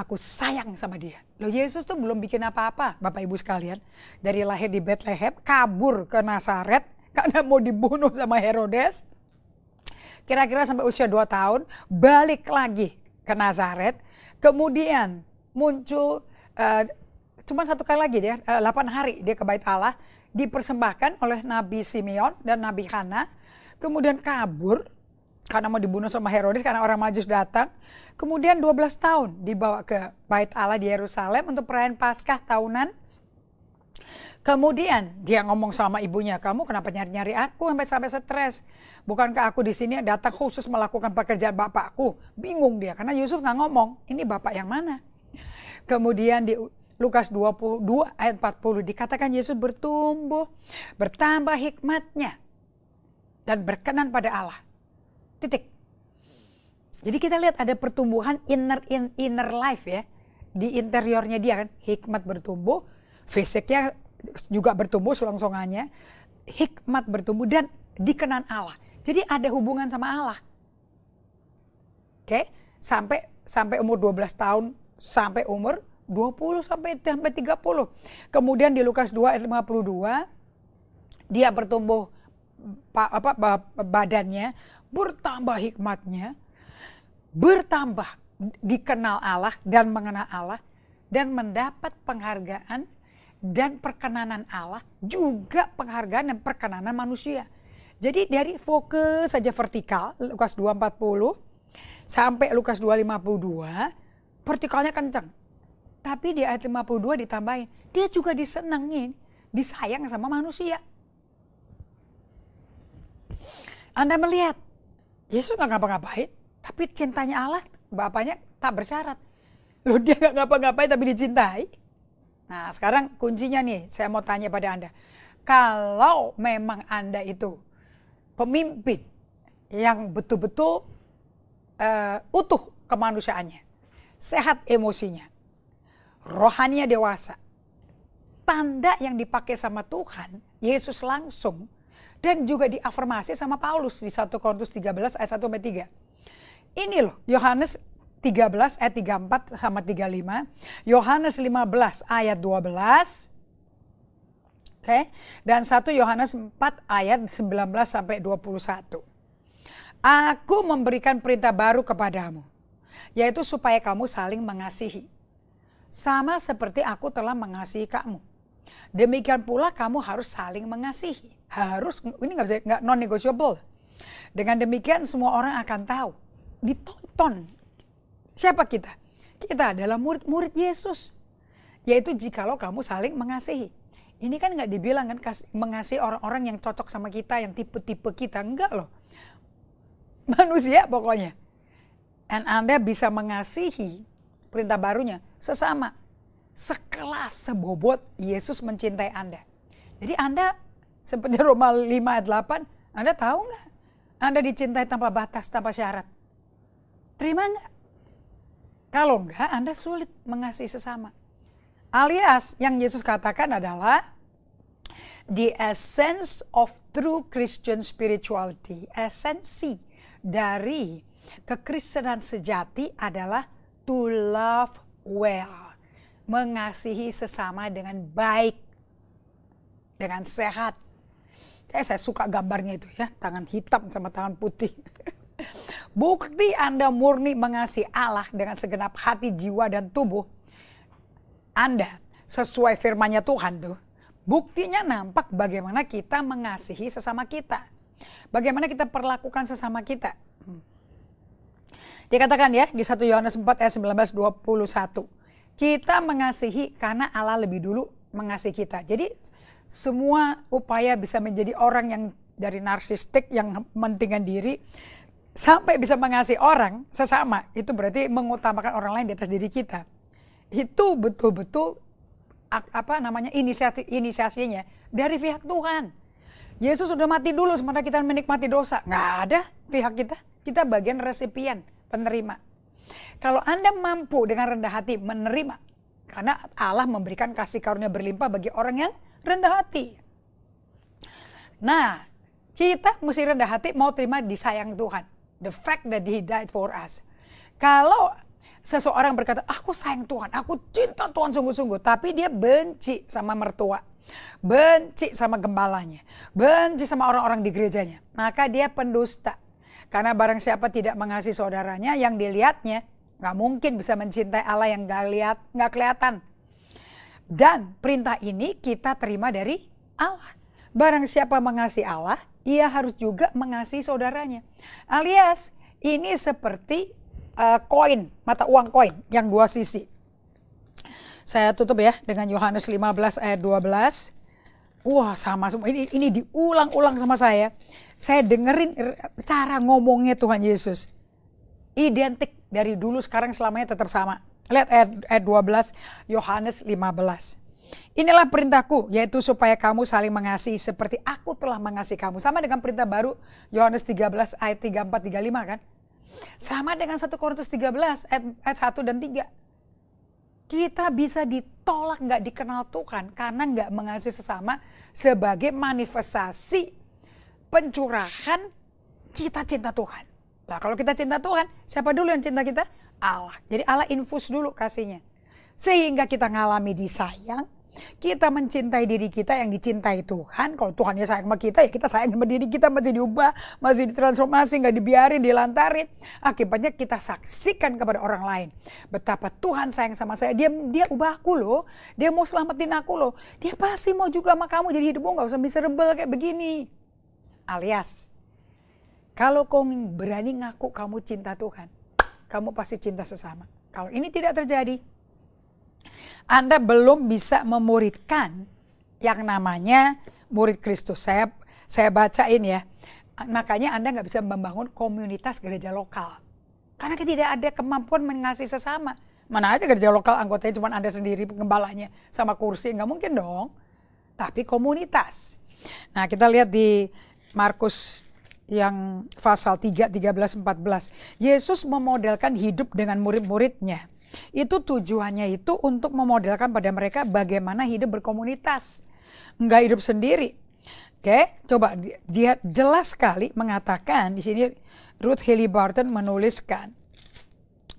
aku sayang sama dia. Loh Yesus tuh belum bikin apa-apa Bapak Ibu sekalian. Dari lahir di Bethlehem, kabur ke Nazaret karena mau dibunuh sama Herodes. Kira-kira sampai usia 2 tahun, balik lagi ke Nazaret. Kemudian muncul, uh, eh, cuma satu kali lagi dia, uh, eh, 8 hari dia ke Bait Allah. Dipersembahkan oleh Nabi Simeon dan Nabi Hana. Kemudian kabur karena mau dibunuh sama Herodes karena orang Majus datang. Kemudian 12 tahun dibawa ke Bait Allah di Yerusalem untuk perayaan Paskah tahunan. Kemudian dia ngomong sama ibunya, kamu kenapa nyari-nyari aku sampai sampai stres? Bukankah aku di sini datang khusus melakukan pekerjaan bapakku? Bingung dia karena Yusuf nggak ngomong, ini bapak yang mana? Kemudian di Lukas 22 ayat 40 dikatakan Yesus bertumbuh, bertambah hikmatnya dan berkenan pada Allah. Titik. Jadi kita lihat ada pertumbuhan inner in, inner life ya di interiornya dia kan hikmat bertumbuh, fisiknya juga bertumbuh selongsongannya, hikmat bertumbuh dan dikenan Allah. Jadi ada hubungan sama Allah. Oke, sampai sampai umur 12 tahun sampai umur 20 sampai sampai 30. Kemudian di Lukas 2 ayat 52 dia bertumbuh apa badannya bertambah hikmatnya, bertambah dikenal Allah dan mengenal Allah dan mendapat penghargaan dan perkenanan Allah juga penghargaan dan perkenanan manusia. Jadi dari fokus saja vertikal Lukas 240 sampai Lukas 252 vertikalnya kencang. Tapi di ayat 52 ditambahin, dia juga disenengin, disayang sama manusia. Anda melihat Yesus nggak ngapa-ngapain, tapi cintanya Allah, Bapaknya tak bersyarat. Loh dia nggak ngapa-ngapain tapi dicintai. Nah sekarang kuncinya nih, saya mau tanya pada Anda. Kalau memang Anda itu pemimpin yang betul-betul uh, utuh kemanusiaannya, sehat emosinya, rohaninya dewasa, tanda yang dipakai sama Tuhan, Yesus langsung dan juga diafirmasi sama Paulus di 1 Korintus 13 ayat 1 sampai 3. Ini loh Yohanes 13 ayat 34 sama 35, Yohanes 15 ayat 12, Oke. Okay? Dan 1 Yohanes 4 ayat 19 sampai 21. Aku memberikan perintah baru kepadamu, yaitu supaya kamu saling mengasihi. Sama seperti aku telah mengasihi kamu. Demikian pula kamu harus saling mengasihi harus ini nggak bisa nggak non negotiable. Dengan demikian semua orang akan tahu, ditonton siapa kita. Kita adalah murid-murid Yesus. Yaitu jikalau kamu saling mengasihi. Ini kan nggak dibilang kan mengasihi orang-orang yang cocok sama kita, yang tipe-tipe kita. Enggak loh. Manusia pokoknya. Dan Anda bisa mengasihi perintah barunya sesama. Sekelas, sebobot Yesus mencintai Anda. Jadi Anda seperti Roma 5 ayat 8, Anda tahu nggak? Anda dicintai tanpa batas, tanpa syarat. Terima nggak? Kalau nggak, Anda sulit mengasihi sesama. Alias yang Yesus katakan adalah the essence of true Christian spirituality. Esensi dari kekristenan sejati adalah to love well. Mengasihi sesama dengan baik, dengan sehat, Eh, saya suka gambarnya itu ya, tangan hitam sama tangan putih. Bukti Anda murni mengasihi Allah dengan segenap hati, jiwa, dan tubuh. Anda sesuai firmannya Tuhan tuh. Buktinya nampak bagaimana kita mengasihi sesama kita. Bagaimana kita perlakukan sesama kita. Dikatakan ya di 1 Yohanes 4 ayat 19 21. Kita mengasihi karena Allah lebih dulu mengasihi kita. Jadi semua upaya bisa menjadi orang yang dari narsistik yang mementingkan diri sampai bisa mengasihi orang sesama itu berarti mengutamakan orang lain di atas diri kita itu betul-betul apa namanya inisiasi inisiasinya dari pihak Tuhan Yesus sudah mati dulu sementara kita menikmati dosa nggak ada pihak kita kita bagian resipien penerima kalau anda mampu dengan rendah hati menerima karena Allah memberikan kasih karunia berlimpah bagi orang yang rendah hati. Nah, kita mesti rendah hati mau terima disayang Tuhan. The fact that He died for us. Kalau seseorang berkata, aku sayang Tuhan, aku cinta Tuhan sungguh-sungguh. Tapi dia benci sama mertua, benci sama gembalanya, benci sama orang-orang di gerejanya. Maka dia pendusta. Karena barang siapa tidak mengasihi saudaranya yang dilihatnya, Gak mungkin bisa mencintai Allah yang gak, lihat, gak kelihatan. Dan perintah ini kita terima dari Allah. Barang siapa mengasihi Allah, ia harus juga mengasihi saudaranya. Alias ini seperti eh, koin, uh, mata uang koin yang dua sisi. Saya tutup ya dengan Yohanes 15 ayat 12. Wah sama semua ini ini diulang-ulang sama saya. Saya dengerin cara ngomongnya Tuhan Yesus. Identik dari dulu sekarang selamanya tetap sama. Lihat ayat, ayat 12 Yohanes 15. Inilah perintahku, yaitu supaya kamu saling mengasihi seperti aku telah mengasihi kamu. Sama dengan perintah baru Yohanes 13 ayat 34 35 kan? Sama dengan 1 Korintus 13 ayat, ayat 1 dan 3. Kita bisa ditolak nggak dikenal Tuhan karena nggak mengasihi sesama sebagai manifestasi pencurahan kita cinta Tuhan. Nah kalau kita cinta Tuhan, siapa dulu yang cinta kita? Allah. Jadi Allah infus dulu kasihnya. Sehingga kita ngalami disayang, kita mencintai diri kita yang dicintai Tuhan. Kalau Tuhannya sayang sama kita, ya kita sayang sama diri kita masih diubah, masih ditransformasi, nggak dibiarin, dilantarin. Akibatnya kita saksikan kepada orang lain betapa Tuhan sayang sama saya. Dia dia ubah aku loh, dia mau selamatin aku loh. Dia pasti mau juga sama kamu. Jadi hidupmu nggak usah miserable kayak begini. Alias, kalau kau berani ngaku kamu cinta Tuhan, kamu pasti cinta sesama. Kalau ini tidak terjadi, Anda belum bisa memuridkan yang namanya murid Kristus. Saya saya bacain ya. Makanya Anda nggak bisa membangun komunitas gereja lokal. Karena tidak ada kemampuan mengasihi sesama. Mana aja gereja lokal anggotanya cuma Anda sendiri, pengembalanya sama kursi. Nggak mungkin dong. Tapi komunitas. Nah kita lihat di Markus yang pasal 3, 13, 14. Yesus memodelkan hidup dengan murid-muridnya. Itu tujuannya itu untuk memodelkan pada mereka bagaimana hidup berkomunitas. Enggak hidup sendiri. Oke, coba dia jelas sekali mengatakan di sini Ruth Haley Barton menuliskan.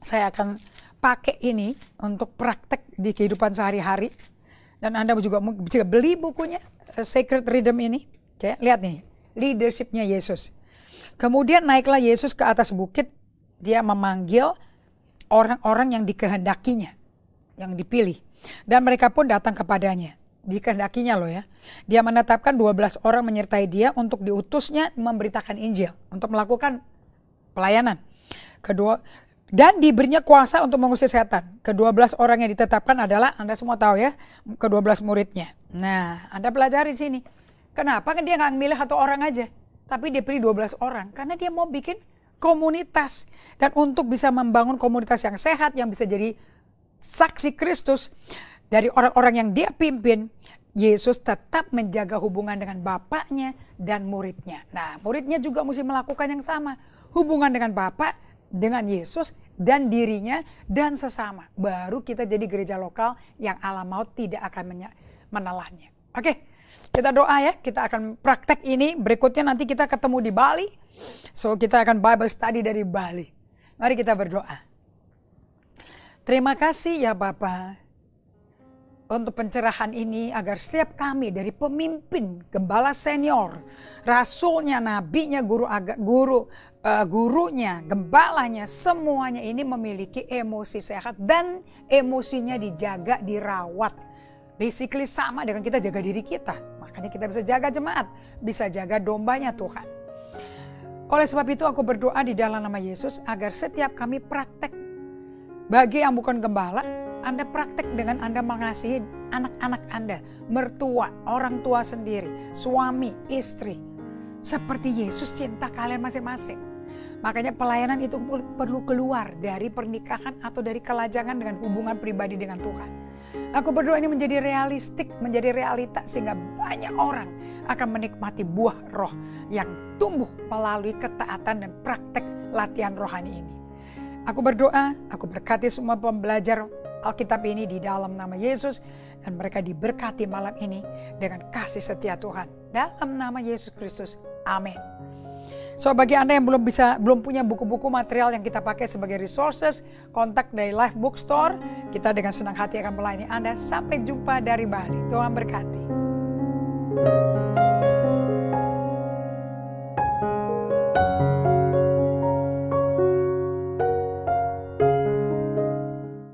Saya akan pakai ini untuk praktek di kehidupan sehari-hari. Dan Anda juga beli bukunya eh, Sacred Rhythm ini. Oke, lihat nih leadershipnya Yesus. Kemudian naiklah Yesus ke atas bukit, dia memanggil orang-orang yang dikehendakinya, yang dipilih. Dan mereka pun datang kepadanya, dikehendakinya loh ya. Dia menetapkan 12 orang menyertai dia untuk diutusnya memberitakan Injil, untuk melakukan pelayanan. Kedua, dan diberinya kuasa untuk mengusir setan. Kedua belas orang yang ditetapkan adalah Anda semua tahu ya, kedua belas muridnya. Nah, Anda pelajari di sini. Kenapa kan dia nggak milih satu orang aja? tapi dia pilih 12 orang karena dia mau bikin komunitas dan untuk bisa membangun komunitas yang sehat yang bisa jadi saksi Kristus dari orang-orang yang dia pimpin Yesus tetap menjaga hubungan dengan bapaknya dan muridnya. Nah, muridnya juga mesti melakukan yang sama. Hubungan dengan bapak, dengan Yesus, dan dirinya, dan sesama. Baru kita jadi gereja lokal yang alam maut tidak akan menelannya. Oke, kita doa ya, kita akan praktek ini. Berikutnya nanti kita ketemu di Bali. So kita akan Bible study dari Bali. Mari kita berdoa. Terima kasih ya Bapak untuk pencerahan ini agar setiap kami dari pemimpin, gembala senior, rasulnya, nabinya, guru agak guru uh, gurunya, gembalanya, semuanya ini memiliki emosi sehat dan emosinya dijaga, dirawat Basically sama dengan kita jaga diri kita. Makanya kita bisa jaga jemaat, bisa jaga dombanya Tuhan. Oleh sebab itu aku berdoa di dalam nama Yesus agar setiap kami praktek. Bagi yang bukan gembala, Anda praktek dengan Anda mengasihi anak-anak Anda, mertua, orang tua sendiri, suami, istri. Seperti Yesus cinta kalian masing-masing. Makanya pelayanan itu perlu keluar dari pernikahan atau dari kelajangan dengan hubungan pribadi dengan Tuhan. Aku berdoa ini menjadi realistik, menjadi realita sehingga banyak orang akan menikmati buah roh yang tumbuh melalui ketaatan dan praktek latihan rohani ini. Aku berdoa, aku berkati semua pembelajar Alkitab ini di dalam nama Yesus dan mereka diberkati malam ini dengan kasih setia Tuhan. Dalam nama Yesus Kristus. Amin. So bagi Anda yang belum bisa belum punya buku-buku material yang kita pakai sebagai resources, kontak dari Life Bookstore. Kita dengan senang hati akan melayani Anda. Sampai jumpa dari Bali. Tuhan berkati.